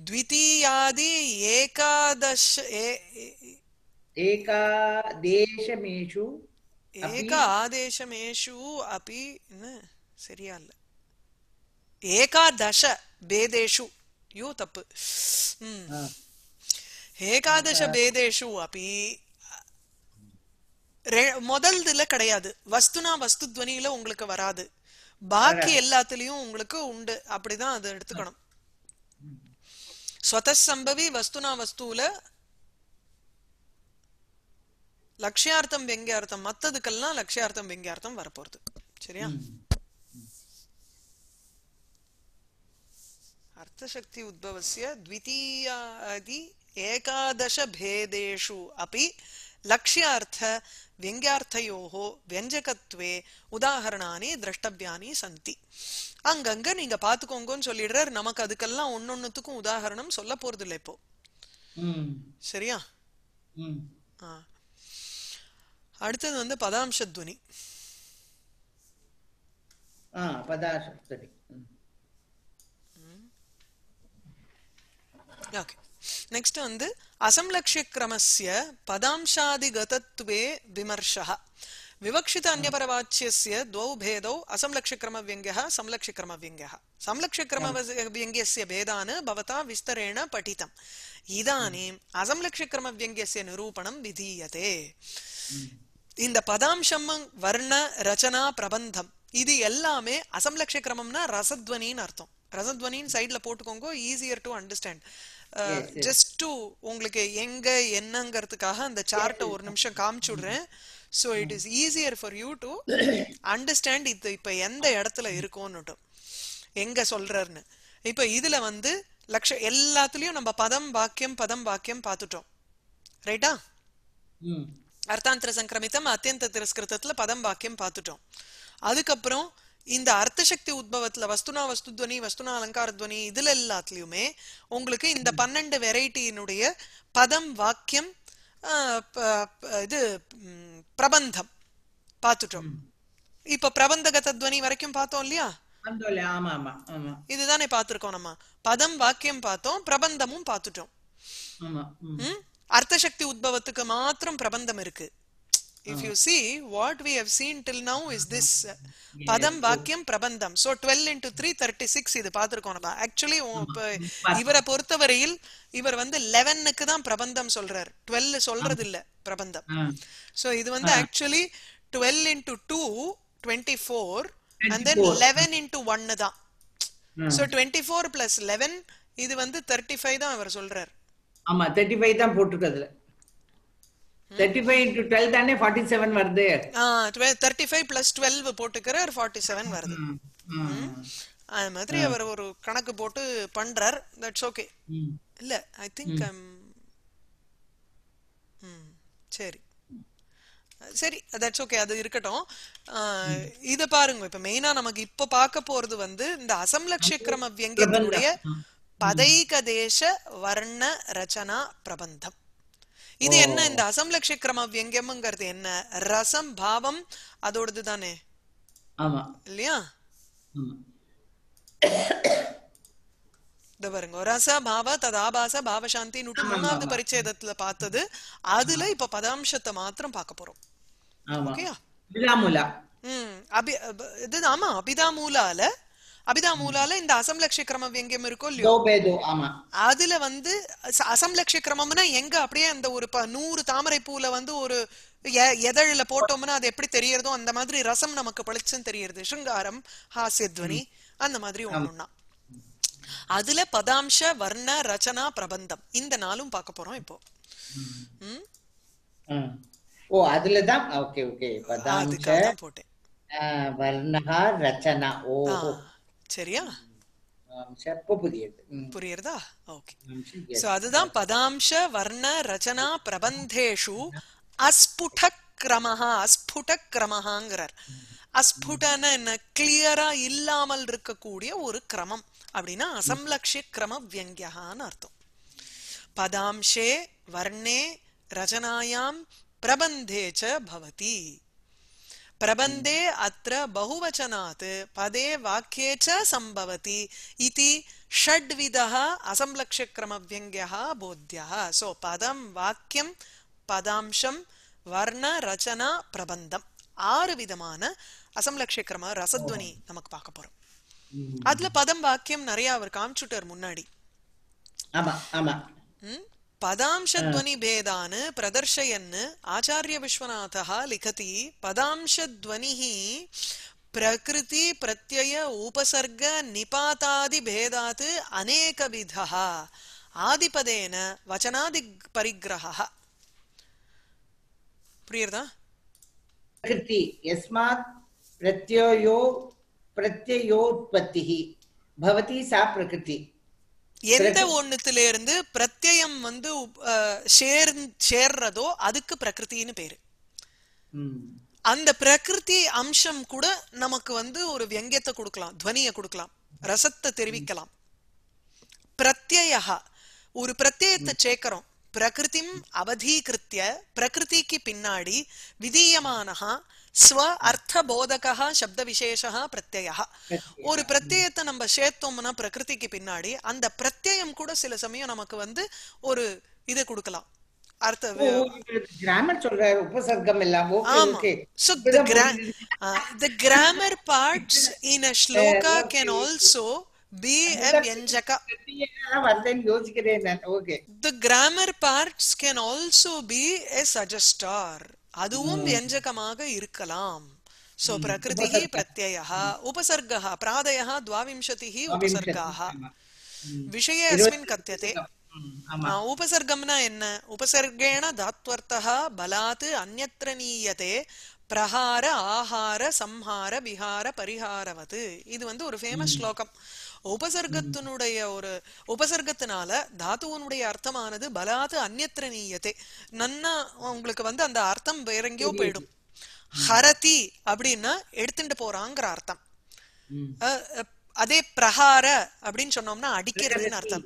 த்விதீயாதி ஏகாதஷ ஏகாதேசமேஷு ஏகாதேசமேஷு அபி சரியா இல்ல ஏகாதஷ பேதேஷு யோ தப்பு பேதேஷு அப்படி முதல் இதுல கிடையாது வஸ்துனா வஸ்து துவனியில உங்களுக்கு வராது பாக்கி எல்லாத்துலயும் உங்களுக்கு உண்டு அப்படிதான் அது எடுத்துக்கணும் சம்பவி வஸ்துனா வஸ்துல லட்சியார்த்தம் வெங்கியார்த்தம் மத்ததுக்கெல்லாம் லட்சியார்த்தம் வெங்கியார்த்தம் வரப்போறது சரியா அர்த்தசக்தி உத்பவசிய த்விதீயாதி एकादशभेदेषु अपि लक्ष्यार्थ व्यङ्ग्यार्थयोः व्यञ्जकत्वे உதாகரணானி திரஷ்டபியானி சந்தி அங்கங்க நீங்க பாத்துக்கோங்கன்னு சொல்லிடுறாரு நமக்கு அதுக்கெல்லாம் ஒன்னொன்னுத்துக்கும் உதாகரணம் சொல்ல போறது இல்லை இப்போ சரியா அடுத்தது வந்து பதாம்ச ஆ பதாம்ச துவனி ஓகே நெக்ஸ்ட் வந்து அசம்லக்ஷிய கிரமஸ்ய பதாம்சாதிகதத்துவே விமர்ஷா விவக்ஷித துவௌ அசம்லக்ஷிய கிரம கிரம வியங்கியா சம்லக்ஷிய வியங்கியா சம்லக்ஷிய கிரம असंलक्ष्यक्रमव्यङ्ग्यः संलक्ष्यक्रमव्यङ्ग्यः பவதா விஸ்தரேண भवता विस्तरेण அசம்லக்ஷிய கிரம असंलक्ष्यक्रमव्यङ्ग्यस्य நிரூபணம் விதீயதே இந்த பதாம்சம் வர்ண ரச்சனா பிரபந்தம் இது எல்லாமே அசம்லக்ஷிய கிரமம்னா ரசத்வனின்னு அர்த்தம் ரசத்வனின்னு சைட்ல போட்டுக்கோங்க easier to understand just to uh, உங்களுக்கு எங்க என்னங்கிறதுக்காக அந்த சார்ட்டை ஒரு நிமிஷம் காமிச்சு விடுறேன் so it is easier for you to understand இது இப்ப எந்த இடத்துல இருக்கும்னுட்டும் எங்க சொல்றாருன்னு இப்ப இதுல வந்து லட்ச எல்லாத்துலயும் நம்ம பதம் வாக்கியம் பதம் வாக்கியம் பார்த்துட்டோம் ரைட்டா அர்த்தாந்திர சங்கிரமித்தம் அத்தியந்த திரஸ்கிருதத்துல பதம் வாக்கியம் பார்த்துட்டோம் அதுக்கப்புறம் இந்த அர்த்த சக்தி உத்பவத்துல வஸ்துனா வஸ்து துவனி வஸ்துனா அலங்கார துவனி இதுல எல்லாத்துலயுமே உங்களுக்கு இந்த பன்னெண்டு வெரைட்டியினுடைய பதம் வாக்கியம் இது பிரபந்தம் பார்த்துட்டோம் இப்ப பிரபந்தக துவனி வரைக்கும் பார்த்தோம் இல்லையா இதுதானே பாத்துருக்கோம் நம்ம பதம் வாக்கியம் பார்த்தோம் பிரபந்தமும் பார்த்துட்டோம் அர்த்தசக்தி உத்பவத்துக்கு மாத்திரம் பிரபந்தம் இருக்கு If ah. you see, what we have seen till now is mm-hmm. this பதம் வாக்கியம் பிரபந்தம் so twelve into three thirty six இது பார்த்துருக்கோம் நம்ம ஆக்சுவலி இவரை பொறுத்தவரையில் இவர் வந்து லெவனுக்கு தான் பிரபந்தம் சொல்றாரு டுவெல் சொல்றது இல்ல பிரபந்தம் சோ இது வந்து actually twelve into two twenty four and then eleven into ஒன்னு தான் so twenty four plus eleven இது வந்து தேர்ட்டி ஃபைவ் தான் இவர் சொல்றாரு ஆமா தேர்ட்டி ஃபைவ் தான் போட்டிருக்கு அதுல தேர்ட்டி ஃபைவ் ஃபார்ட்டி செவன் வருது thirty plus twelve forty seven வருது அது மாதிரி அவர் ஒரு கணக்கு போட்டு பண்றார் தட்ஸ் ஓகே இல்ல um, சரி சரி தட்ஸ் ஓகே அது இருக்கட்டும் இத பாருங்க இப்ப மெயினா நமக்கு இப்ப பாக்க போறது வந்து இந்த அசம்லட்சிய கிரம வியங்கத்தினுடைய பதைக தேச வர்ண ரச்சனா பிரபந்தம் இது என்ன இந்த அசம்லக்ஷ கிரம வியங்கம்ங்கிறது என்ன ரசம் பாவம் அதோடது தானே இல்லையா இத பாருங்க ரச பாவ ததாபாச பாவசாந்தி நூற்று மூணாவது பரிச்சேதத்துல பார்த்தது அதுல இப்ப பதாம்சத்தை மாத்திரம் பார்க்க போறோம் ஓகேயா அபிதாமூலா ம் அபி இது ஆமா அபிதாமூலால அபிதா மூலால இந்த அசம்லட்சிய கிரம வியங்கியம் இருக்கோ இல்லையோ அதுல வந்து அசம்லட்சிய கிரமம்னா எங்க அப்படியே அந்த ஒரு நூறு தாமரை பூல வந்து ஒரு எதழில போட்டோம்னா அது எப்படி தெரியறதோ அந்த மாதிரி ரசம் நமக்கு பளிச்சுன்னு தெரியறது சிருங்காரம் ஹாஸ்யத்வனி அந்த மாதிரி ஒண்ணுன்னா அதுல பதாம்ச வர்ண ரச்சனா பிரபந்தம் இந்த நாளும் பார்க்க போறோம் இப்போ ஓ அதுலதான் ஓகே ஓகே பதாம்ச போட்டேன் வர்ணா ரச்சனா ஓ சரியா புரியறதா ஓகே சோ அதுதான் பதாம்ச வர்ண ரச்சனா பிரபந்தேஷு அஸ்புட கிரமஹா அஸ்புட கிரமஹாங்கிறார் அஸ்புடன என்ன கிளியரா இல்லாமல் இருக்கக்கூடிய ஒரு கிரமம் அப்படின்னா அசம்லக்ஷிய கிரம வியங்கியகான்னு அர்த்தம் பதாம்சே வர்ணே ரச்சனாயாம் பிரபந்தே ச பவதி प्रबन्धे अत्र बहुवचनात् पदे वाक्ये च सम्भवति इति षड्विधः असंलक्ष्यक्रमव्यङ्ग्यः बोध्यः सो पदं वाक्यं பதாம்சம் வர்ண ரச்சனா பிரபந்தம் ஆறு விதமான அசம்லக்ஷக்கிரம ரசத்வனி நமக்கு பார்க்க போறோம் அதுல பதம் வாக்கியம் நிறைய அவர் காமிச்சுட்டார் முன்னாடி पदांशध्वनिभेदान् प्रदर्शयन् आचार्य विश्वनाथः लिखति पदांशध्वनिः प्रकृति प्रत्यय उपसर्ग निपातादिभेदात् अनेकविधः ஆதிபதேன வச்சனாதி பரிகிரக புரியுறதா பிரகிருதி எஸ்மாத் பிரத்யோயோ பிரத்யோத்பத்தி பவதி சா பிரகிருதி எந்த ஒண்ணுத்துல இருந்து பிரத்யம் வந்து சேர் சேர்றதோ அதுக்கு பிரகிருத்தின்னு பேரு அந்த பிரகிருதி அம்சம் கூட நமக்கு வந்து ஒரு வியங்கியத்தை கொடுக்கலாம் துவனிய கொடுக்கலாம் ரசத்தை தெரிவிக்கலாம் பிரத்யா ஒரு பிரத்யத்தை சேர்க்கிறோம் பிரகிருதிம் அவதீகிருத்திய பிரகிருதிக்கு பின்னாடி விதீயமானஹா ஸ்வ அர்த்த போதகா சப்த விசேஷா பிரத்யா ஒரு பிரத்யத்தை நம்ம சேர்த்தோம்னா பிரகிருதிக்கு பின்னாடி அந்த பிரத்யம் கூட சில சமயம் நமக்கு வந்து ஒரு இது கொடுக்கலாம் grammar in a shloka can also be யோசிக்கிறேன் grammar parts can also be a suggester அதுவும் வியஞ்சகமாக இருக்கலாம் சோ பிரகிருதி பிரத்யய உபசர்க பிராதய துவாவிம்சதி உபசர்காக விஷய அஸ்மின் கத்தியதே உபசர்க்கம்னா என்ன உபசர்கேண தாத்வர்த்தா பலாத் அந்நத்திர நீயதே பிரகார ஆஹார சம்ஹார விஹார பரிகாரவது இது வந்து ஒரு ஃபேமஸ் ஸ்லோகம் உபசர்க்கத்தினுடைய ஒரு உபசர்க்கத்தினால தாத்துவனுடைய அர்த்தமானது பலாது அந்நத்திர நீயத்தே நன்னா உங்களுக்கு வந்து அந்த அர்த்தம் வேற எங்கேயோ போயிடும் ஹரதி அப்படின்னா எடுத்துட்டு போறாங்கிற அர்த்தம் அதே பிரஹார அப்படின்னு சொன்னோம்னா அடிக்கிறதுன்னு அர்த்தம்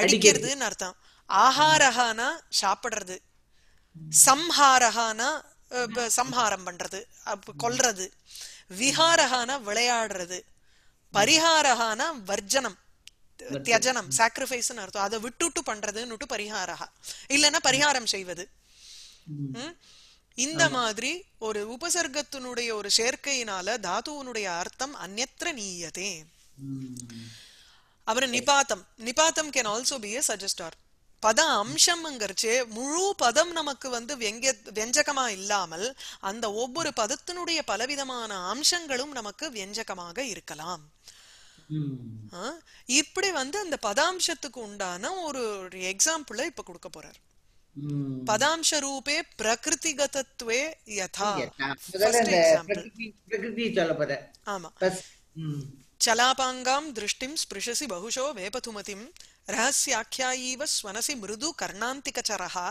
அடிக்கிறதுன்னு அர்த்தம் ஆஹாரஹானா சாப்பிடுறது சம்ஹாரஹானா சம்ஹாரம் பண்ணுறது கொல்றது விஹாரகானா விளையாடுறது பரிகாரகானா வர்ஜனம் தியஜனம் சாக்ரிஃபைஸ்னு அர்த்தம் அதை விட்டுட்டு பண்றதுன்னுட்டு பரிகாரகா இல்லைன்னா பரிகாரம் செய்வது இந்த மாதிரி ஒரு உபசர்க்கத்தினுடைய ஒரு சேர்க்கையினால தாத்துவனுடைய அர்த்தம் அந்நத்திர நீயதே அப்புறம் நிபாத்தம் நிபாத்தம் can also be a suggester பத அம்சம்ங்கிறச்சு முழு பதம் நமக்கு வந்து வெங்க வெஞ்சகமா இல்லாமல் அந்த ஒவ்வொரு பதத்தினுடைய பலவிதமான அம்சங்களும் நமக்கு வெஞ்சகமாக இருக்கலாம் இப்படி வந்து அந்த பதாம்சத்துக்கு உண்டான ஒரு எக்ஸாம்பிள இப்ப கொடுக்க போறார் பதாம்ச ரூபே பிரகிருதிகதத்துவே யதா ஆமா சலாபாங்காம் திருஷ்டிம் ஸ்பிருஷசி பகுஷோ வேபதுமதிம் ரகசியாக்கியாயீவ ஸ்வனசி மிருது கர்ணாந்திகச்சரஹா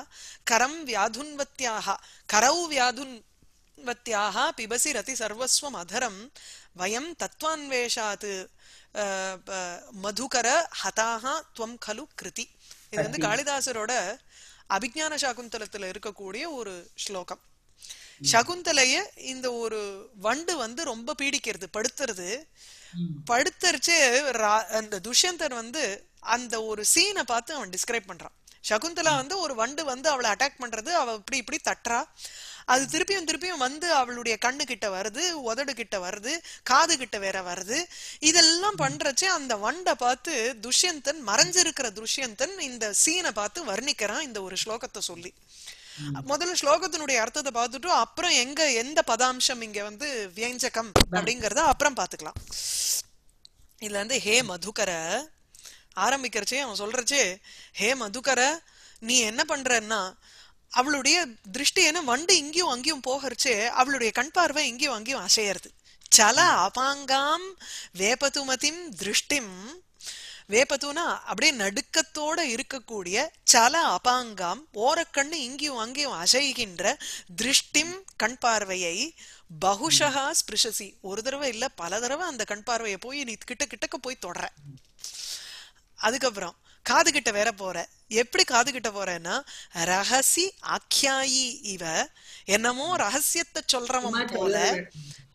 கரம் வியாதுன்வத்தியாக கரௌ வியாதுன்வத்தியாக பிபசி ரதி சர்வஸ்வம் அதரம் வயம் தத்வான்வேஷாத் மதுகர ஹதாக துவம் கலு கிருதி இது வந்து காளிதாசரோட அபிஜான சாகுந்தலத்துல இருக்கக்கூடிய ஒரு ஸ்லோகம் சகுந்தலைய இந்த ஒரு வண்டு வந்து ரொம்ப பீடிக்கிறது படுத்துறது படுத்தரிச்சு அந்த துஷ்யந்தர் வந்து அந்த ஒரு சீனை பார்த்து அவன் டிஸ்கிரைப் பண்றான் சகுந்தலா வந்து ஒரு வண்டு வந்து அவளை அட்டாக் பண்றது அவ இப்படி இப்படி தட்டுறா அது திருப்பியும் திருப்பியும் வந்து அவளுடைய கண்ணு கிட்ட வருது உதடு கிட்ட வருது காது கிட்ட வேற வருது இதெல்லாம் பண்றச்சே அந்த வண்டை பார்த்து துஷ்யந்தன் மறைஞ்சிருக்கிற துஷ்யந்தன் இந்த சீனை பார்த்து வர்ணிக்கிறான் இந்த ஒரு ஸ்லோகத்தை சொல்லி முதல்ல ஸ்லோகத்தினுடைய அர்த்தத்தை பார்த்துட்டு அப்புறம் எங்க எந்த பதாம்சம் இங்க வந்து வியஞ்சகம் அப்படிங்கறத அப்புறம் பாத்துக்கலாம் இதுல வந்து ஹே மதுகர ஆரம்பிக்கிறச்சே அவன் சொல்றச்சே ஹே மதுக்கர நீ என்ன பண்றன்னா அவளுடைய திருஷ்டி என்ன வண்டு இங்கேயும் அங்கேயும் போகிறச்சே அவளுடைய கண் பார்வை இங்கேயும் அங்கேயும் அசையறது சல அபாங்காம் வேபதுமதிம் திருஷ்டிம் வேப்பத்துனா அப்படியே நடுக்கத்தோட இருக்கக்கூடிய சல அபாங்காம் ஓரக்கண்ணு இங்கேயும் அங்கேயும் அசைகின்ற திருஷ்டிம் கண் பார்வையை பகுஷகா ஸ்பிருஷசி ஒரு தடவை இல்ல பல தடவை அந்த கண் பார்வையை போய் நீ கிட்ட கிட்டக்க போய் தொடர அதுக்கப்புறம் காது கிட்ட வேற போற எப்படி காது கிட்ட போறேன்னா ரகசி ஆக்கியாயி இவ என்னமோ ரகசியத்தை சொல்றவன் போல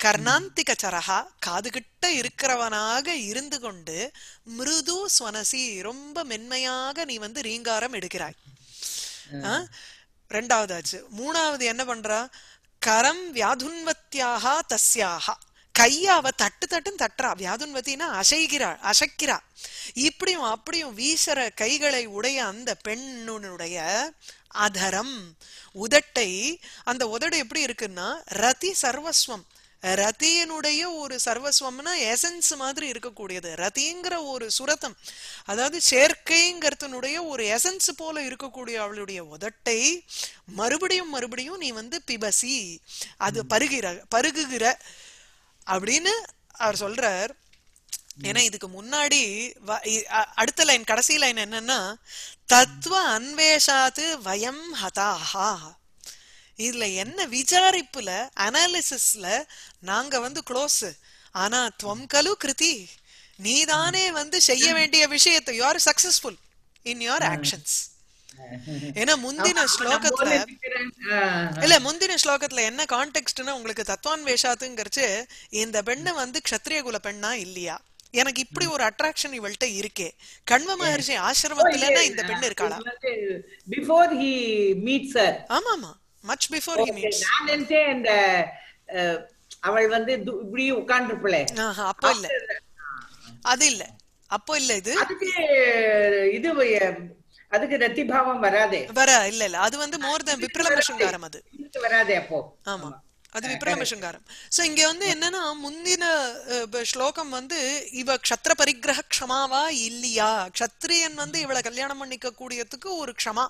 கர்ணாந்திக சரகா காது கிட்ட இருக்கிறவனாக இருந்து கொண்டு மிருது ஸ்வனசி ரொம்ப மென்மையாக நீ வந்து ரீங்காரம் எடுக்கிறாய் ரெண்டாவது ஆச்சு மூணாவது என்ன பண்றா கரம் வியாதுன்வத்தியாக தஸ்யாகா கைய அவ தட்டு தட்டுன்னு தட்டுறா வியாதுன்வத்தினா அசைகிறாள் அசைக்கிறா இப்படியும் அப்படியும் வீசற கைகளை உடைய அந்த பெண்ணுடைய அதரம் உதட்டை அந்த உதடு எப்படி இருக்குன்னா ரதி சர்வஸ்வம் ரத்தியனுடைய ஒரு சர்வஸ்வம்னா எசன்ஸ் மாதிரி இருக்கக்கூடியது ரத்திங்கிற ஒரு சுரத்தம் அதாவது சேர்க்கைங்கிறதுனுடைய ஒரு எசன்ஸ் போல இருக்கக்கூடிய அவளுடைய உதட்டை மறுபடியும் மறுபடியும் நீ வந்து பிபசி அது பருகிற பருகுகிற அப்படின்னு அவர் சொல்றார் ஏன்னா இதுக்கு முன்னாடி அடுத்த லைன் கடைசி லைன் என்னன்னா தத்துவ அன்வேஷாத்து வயம் ஹதாஹா இதுல என்ன விசாரிப்புல அனாலிசிஸ்ல நாங்க வந்து க்ளோஸ் ஆனா துவம் கலு கிருதி நீதானே வந்து செய்ய வேண்டிய விஷயத்தை you are successful in your actions ஏன்னா முந்தின ஸ்லோகத்துல இல்ல முந்தின ஸ்லோகத்துல என்ன கான்டெக்ட்னா உங்களுக்கு தத்வான்வேஷாத்துங்கிறச்சு இந்த பெண்ணு வந்து கஷத்திரிய குல பெண்ணா இல்லையா எனக்கு இப்படி ஒரு அட்ராக்ஷன் இவள்கிட்ட இருக்கே கண்வ மகர்ஷி ஆசிரமத்துலன்னா இந்த பெண் இருக்காளா பிஃபோர் ஹி மீட் சார் ஆமா ஆமா மச் பிஃபோர் ஹி மீட் நான் நினைச்சே இந்த அவள் வந்து இப்படி உட்கார்ந்துருப்பளே அப்போ இல்ல அது இல்ல அப்போ இல்ல இது இது அதுக்கு ரத்தி பாவம் வராதே வர இல்ல இல்ல அது வந்து மோர் தன் விப்ரலம்ப சிங்காரம் அது வராதே அப்போ ஆமா அது விப்ரலம்ப சிங்காரம் சோ இங்க வந்து என்னன்னா முந்தின ஸ்லோகம் வந்து இவ க்ஷத்ர பரிகிரக க்ஷமாவா இல்லையா க்ஷத்ரியன் வந்து இவளை கல்யாணம் பண்ணிக்க கூடியதுக்கு ஒரு க்ஷமா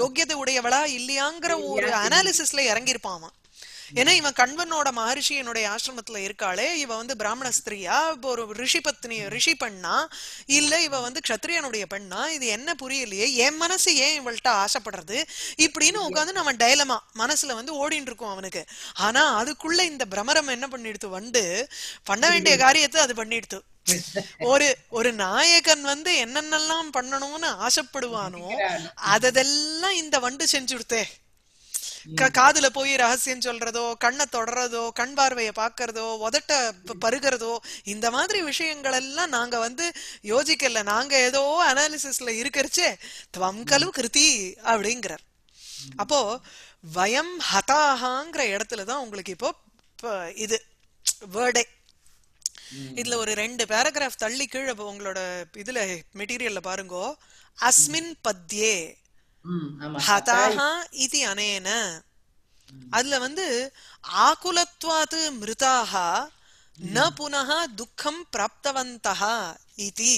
யோக்கியதை உடையவளா இல்லையாங்கிற ஒரு அனாலிசிஸ்ல இறங்கியிருப்பான் ஏன்னா இவன் கண்வனோட மகரிஷி என்னுடைய ஆசிரமத்துல இருக்காளே இவ வந்து பிராமண ஸ்திரியா ஒரு ரிஷி பத்னி ரிஷி பெண்ணா இல்ல இவ வந்து கத்திரியனுடைய பெண்ணா இது என்ன புரியலையே என் மனசு ஏன் இவள்கிட்ட ஆசைப்படுறது இப்படின்னு உட்காந்து நம்ம டைலமா மனசுல வந்து ஓடிட்டு இருக்கும் அவனுக்கு ஆனா அதுக்குள்ள இந்த பிரமரம் என்ன பண்ணிடுத்து வந்து பண்ண வேண்டிய காரியத்தை அது பண்ணிடுத்து ஒரு ஒரு நாயகன் வந்து என்னென்னலாம் பண்ணணும்னு ஆசைப்படுவானோ *laughs* அதெல்லாம் இந்த வண்டு செஞ்சுடுத்தே காதுல போய் ரகசியம் சொல்றதோ கண்ணை தொடர்றதோ கண் பார்வையை பாக்குறதோ உதட்ட பருகிறதோ இந்த மாதிரி விஷயங்கள் எல்லாம் நாங்க வந்து யோசிக்கல நாங்க ஏதோ அனாலிசிஸ்ல இருக்கிறச்சே துவம்கலு கிருதி அப்படிங்கிறார் அப்போ வயம் ஹதாகாங்கிற இடத்துலதான் உங்களுக்கு இப்போ இது வேர்டே இதுல ஒரு ரெண்டு பேராகிராஃப் தள்ளி கீழே உங்களோட இதுல மெட்டீரியல்ல பாருங்க அஸ்மின் பத்யே ஹதாஹ இது அனேன அதுல வந்து ஆகுலத்வாது மிருதாக ந புனக துக்கம் பிராப்தவந்தா இது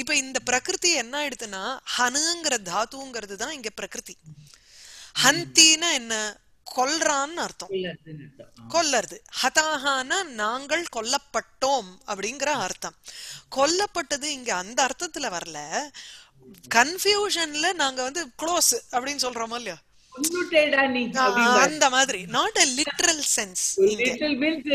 இப்ப இந்த பிரகிருதி என்ன ஆயிடுதுன்னா ஹனுங்கிற தாத்துங்கிறது தான் இங்க பிரகிருதி ஹந்தினா என்ன கொல்றான்னு அர்த்தம் கொல்லறது ஹதாகான நாங்கள் கொல்லப்பட்டோம் அப்படிங்கிற அர்த்தம் கொல்லப்பட்டது இங்க அந்த அர்த்தத்துல வரல கன்ஃபியூஷன்ல நாங்க வந்து க்ளோஸ் அப்படின்னு சொல்றோமா இல்லையா அந்த மாதிரி not a literal sense little means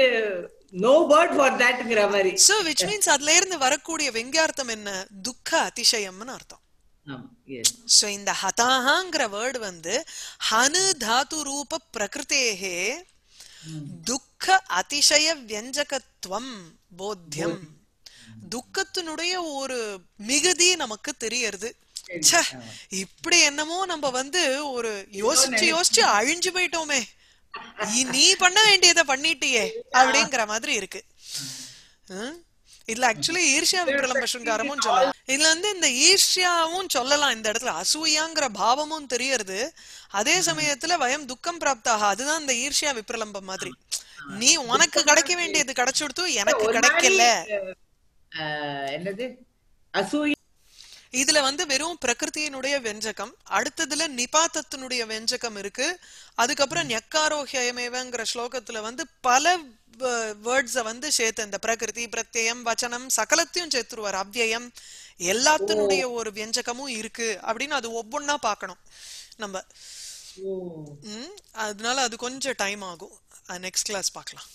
no word for தட்ங்கற மாதிரி சோ which means அதுல இருந்து வரக்கூடிய வெங்கார்த்தம் என்ன துக்க அதிசயம்னு அர்த்தம் சோ இந்த ஹதாஹாங்கிற வேர்ட் வந்து ஹனு தாது ரூப பிரகிருதேஹே துக்க அதிசய வியஞ்சகத்துவம் போத்தியம் துக்கத்தினுடைய ஒரு மிகுதி நமக்கு தெரியறது இப்படி என்னமோ நம்ம வந்து ஒரு யோசிச்சு யோசிச்சு அழிஞ்சு போயிட்டோமே நீ பண்ண வேண்டியத பண்ணிட்டியே அப்படிங்கிற மாதிரி இருக்கு இதுல ஆக்சுவலி ஈர்ஷியா விக்ரலம்ப சுங்காரமும் சொல்லலாம் இதுல வந்து இந்த ஈர்ஷியாவும் சொல்லலாம் இந்த இடத்துல அசூயாங்கிற பாவமும் தெரியறது அதே சமயத்துல வயம் துக்கம் பிராப்தாக அதுதான் இந்த ஈர்ஷியா விப்ரலம்பம் மாதிரி நீ உனக்கு கிடைக்க வேண்டியது கிடைச்சுடுத்து எனக்கு கிடைக்கல என்னது அசூய இதுல வந்து வெறும் பிரகிருத்தியினுடைய வெஞ்சகம் அடுத்ததுல நிபாத்தத்தினுடைய வெஞ்சகம் இருக்கு அதுக்கப்புறம் நெக்காரோஹியமேவங்கிற ஸ்லோகத்துல வந்து பல வேர்ட்ஸ வந்து சேர்த்து இந்த பிரகிருதி பிரத்யம் வச்சனம் சகலத்தையும் சேர்த்துருவார் அவ்வியம் எல்லாத்தினுடைய ஒரு வெஞ்சகமும் இருக்கு அப்படின்னு அது ஒவ்வொன்னா பாக்கணும் நம்ம அதனால அது கொஞ்சம் டைம் ஆகும் நெக்ஸ்ட் கிளாஸ் பார்க்கலாம்